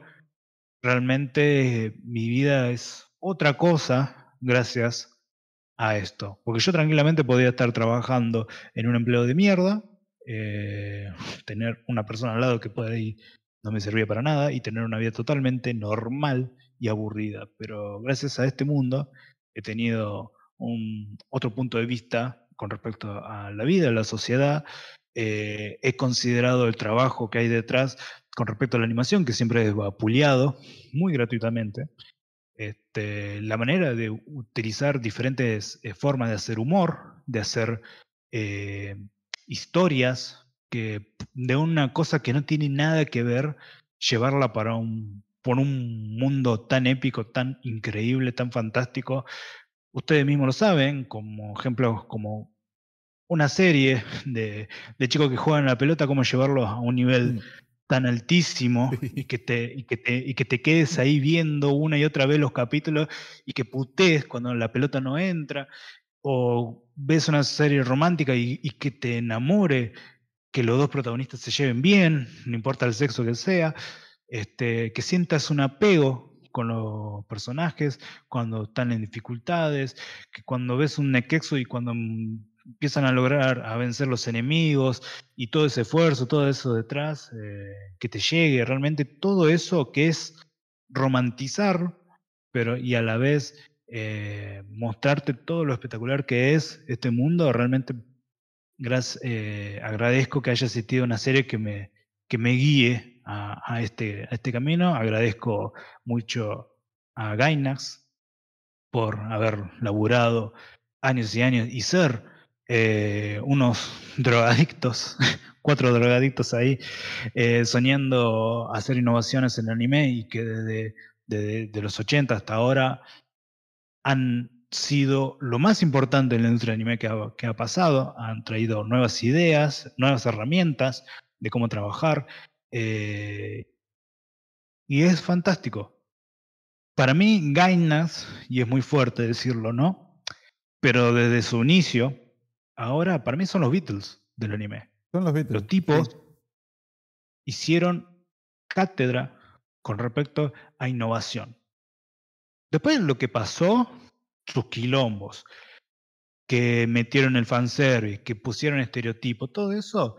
S2: realmente mi vida es otra cosa gracias a esto. Porque yo tranquilamente podría estar trabajando en un empleo de mierda, eh, tener una persona al lado que pueda ahí no me servía para nada y tener una vida totalmente normal y aburrida. Pero gracias a este mundo he tenido un, otro punto de vista con respecto a la vida, a la sociedad. Eh, he considerado el trabajo que hay detrás con respecto a la animación, que siempre es vapuleado muy gratuitamente. Este, la manera de utilizar diferentes eh, formas de hacer humor, de hacer historias que de una cosa que no tiene nada que ver, llevarla para un, por un mundo tan épico, tan increíble, tan fantástico. Ustedes mismos lo saben, como ejemplo, como una serie de, chicos que juegan a la pelota, cómo llevarlos a un nivel mm. tan altísimo y que, te, que, te, y que te quedes ahí viendo una y otra vez los capítulos y que putees cuando la pelota no entra o ves una serie romántica y, que te enamore, que los dos protagonistas se lleven bien, no importa el sexo que sea, este, que sientas un apego con los personajes cuando están en dificultades, que cuando ves un nequexo y cuando mm, empiezan a lograr a vencer los enemigos y todo ese esfuerzo, todo eso detrás, eh, que te llegue realmente todo eso que es romantizar, pero y a la vez eh, mostrarte todo lo espectacular que es este mundo. Realmente gracias, eh, agradezco que haya asistido a una serie que me, que me guíe a, este, a este camino. Agradezco mucho a Gainax por haber laburado años y años y ser eh, unos drogadictos, cuatro drogadictos ahí, soñando hacer innovaciones en el anime y que desde los 80 hasta ahora han sido lo más importante en la industria del anime que ha, pasado. Han traído nuevas ideas, nuevas herramientas de cómo trabajar. Eh, y es fantástico. Para mí, gainas, y es muy fuerte decirlo, ¿no? Pero desde su inicio, ahora para mí son los Beatles del anime. Son los Beatles. Los tipos hicieron cátedra con respecto a innovación. Después lo que pasó, sus quilombos, que metieron el fanservice, que pusieron estereotipos todo eso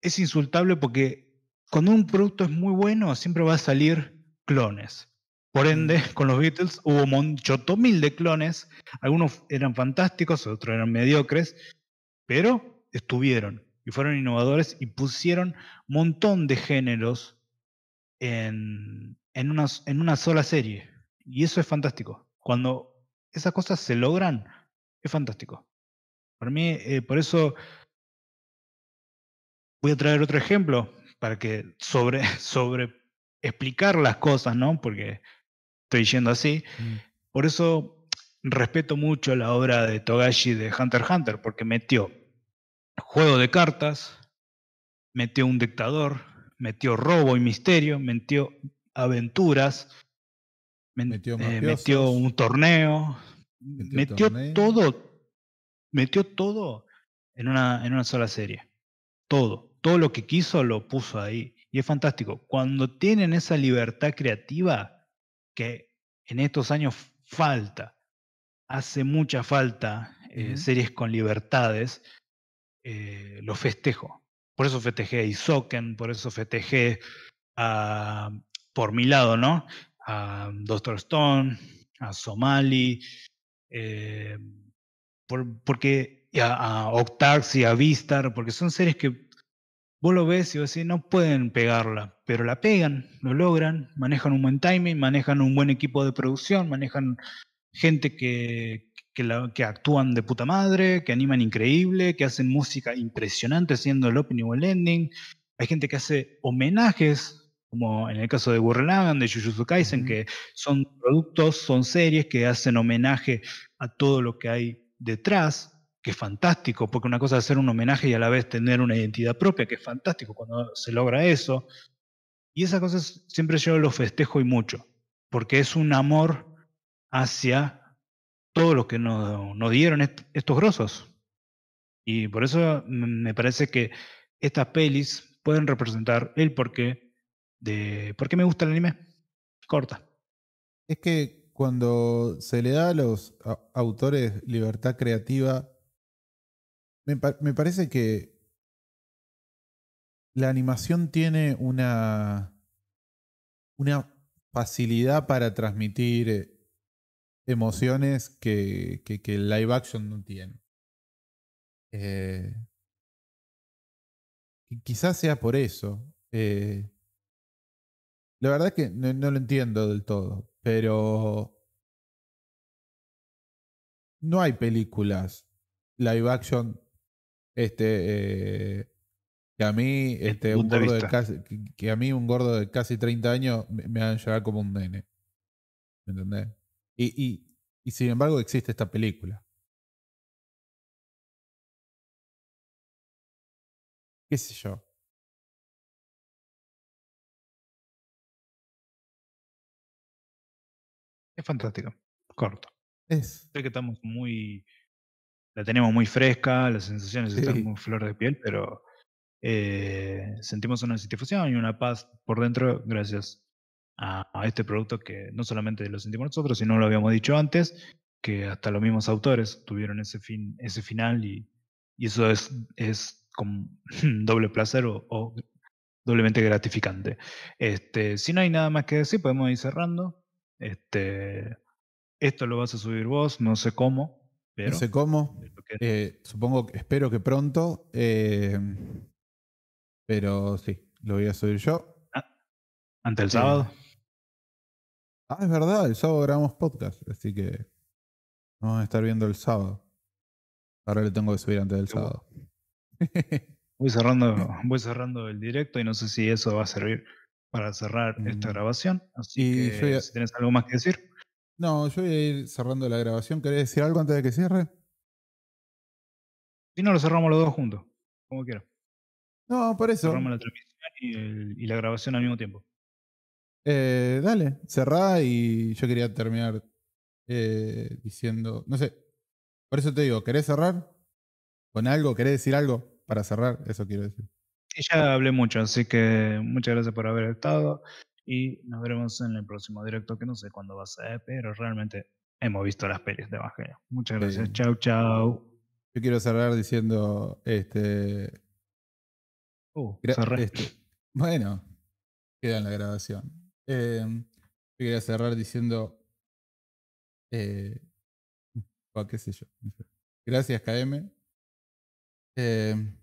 S2: es insultable porque cuando un producto es muy bueno siempre va a salir clones. Por ende, mm. con los Beatles hubo monchoto mil de clones, algunos eran fantásticos, otros eran mediocres, pero estuvieron y fueron innovadores y pusieron montón de géneros en, en una sola serie. Y eso es fantástico. Cuando esas cosas se logran, es fantástico. Para mí, eh, por eso voy a traer otro ejemplo para que sobre, sobre explicar las cosas, ¿no? Porque estoy yendo así. Mm. Por eso respeto mucho la obra de Togashi de Hunter x Hunter, porque metió juego de cartas, metió un dictador, metió robo y misterio, metió aventuras, metió, eh, un torneo, metió, todo, metió todo en una, en una sola serie. Todo, todo lo que quiso lo puso ahí. Y es fantástico. Cuando tienen esa libertad creativa que en estos años falta, hace mucha falta eh, series con libertades, eh, lo festejo. Por eso festejé a Isoken, por eso festejé a, por mi lado, ¿no? a Dr. Stone, a Somali, eh, porque a, Octax y a Vistar, porque son series que vos lo ves y vos decís, no pueden pegarla, pero la pegan, lo logran, manejan un buen timing, manejan un buen equipo de producción, manejan gente que, que, actúan de puta madre, que animan increíble, que hacen música impresionante siendo el opening o el ending. Hay gente que hace homenajes como en el caso de Gurren de Jujutsu Kaisen, que son productos, son series que hacen homenaje a todo lo que hay detrás, que es fantástico, porque una cosa es hacer un homenaje y a la vez tener una identidad propia, que es fantástico cuando se logra eso. Y esas cosas siempre yo los festejo y mucho, porque es un amor hacia todo lo que nos, dieron estos grosos. Y por eso me parece que estas pelis pueden
S1: representar el porqué de por qué me gusta el anime. Corta. Es que cuando se le da a los autores libertad creativa, me, parece que la animación tiene una, una facilidad para transmitir eh, emociones que, el live action no tiene. Eh, quizás sea por
S3: eso. Eh, la verdad es que no, lo entiendo del todo,
S1: pero no hay películas live action este eh, que a mí este un gordo de casi, que a mí un gordo de casi 30 años me, van a llegar como un nene. ¿Me entendés? Y, y sin embargo existe esta película.
S3: ¿Qué sé yo? Es fantástica. Corto. Es. Sé que estamos muy. La
S2: tenemos muy fresca, las sensaciones están muy flor de piel, pero eh, sentimos una satisfacción y una paz por dentro gracias a, este producto que no solamente lo sentimos nosotros, sino lo habíamos dicho antes, que hasta los mismos autores tuvieron ese, fin, ese final y, eso es, es con doble placer o, o doblemente gratificante. Este, si no hay nada más que decir, podemos ir cerrando.
S1: Este, esto lo vas a subir vos, no sé cómo, pero... No sé cómo. Eh, supongo, espero que pronto. Em, pero sí, lo voy a subir yo. Ah, ¿Ante el eh, sábado? Ah, es verdad, el sábado grabamos podcast, así que vamos a estar viendo el sábado. Ahora le tengo que subir antes del sábado. Voy cerrando,
S2: voy cerrando el directo y no sé si eso va a servir para cerrar esta grabación. Así que si tenés algo más que
S1: decir. No, yo voy a ir cerrando la grabación. ¿Querés decir algo antes de que cierre? Si no, lo cerramos los dos juntos, como quieras. No, por eso. Cerramos
S2: la transmisión y, la grabación al mismo tiempo.
S1: Eh, dale, cerrá y yo quería terminar eh, diciendo, no sé, por eso te digo, ¿querés cerrar? ¿Con algo? ¿Querés decir algo? Para cerrar, eso quiero decir
S2: ya hablé mucho, así que muchas gracias por haber estado y nos veremos en el próximo directo, que no sé cuándo va a ser, pero realmente hemos visto las pelis de Evangelio.
S1: Muchas gracias, chao, chau chao. Yo quiero cerrar diciendo, este... Uh, este, bueno, queda en la grabación. Em, yo quería cerrar diciendo, eh, mm, qué sé yo, gracias KM. Eh, em,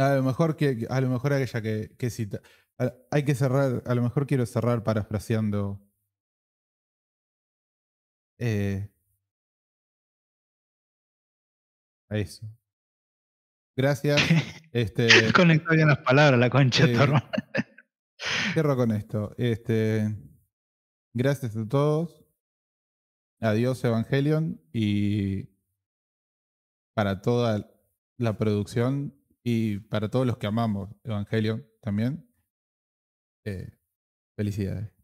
S1: a lo mejor que, a lo mejor aquella que, cita. hay que cerrar, a lo mejor quiero cerrar parafraseando. Eh, a eso. Gracias. Este, bien las palabras, la concha. Eh, cierro con esto. Este, gracias a todos. Adiós, Evangelion. Y para toda la producción, y para todos los que amamos Evangelion también, eh, felicidades.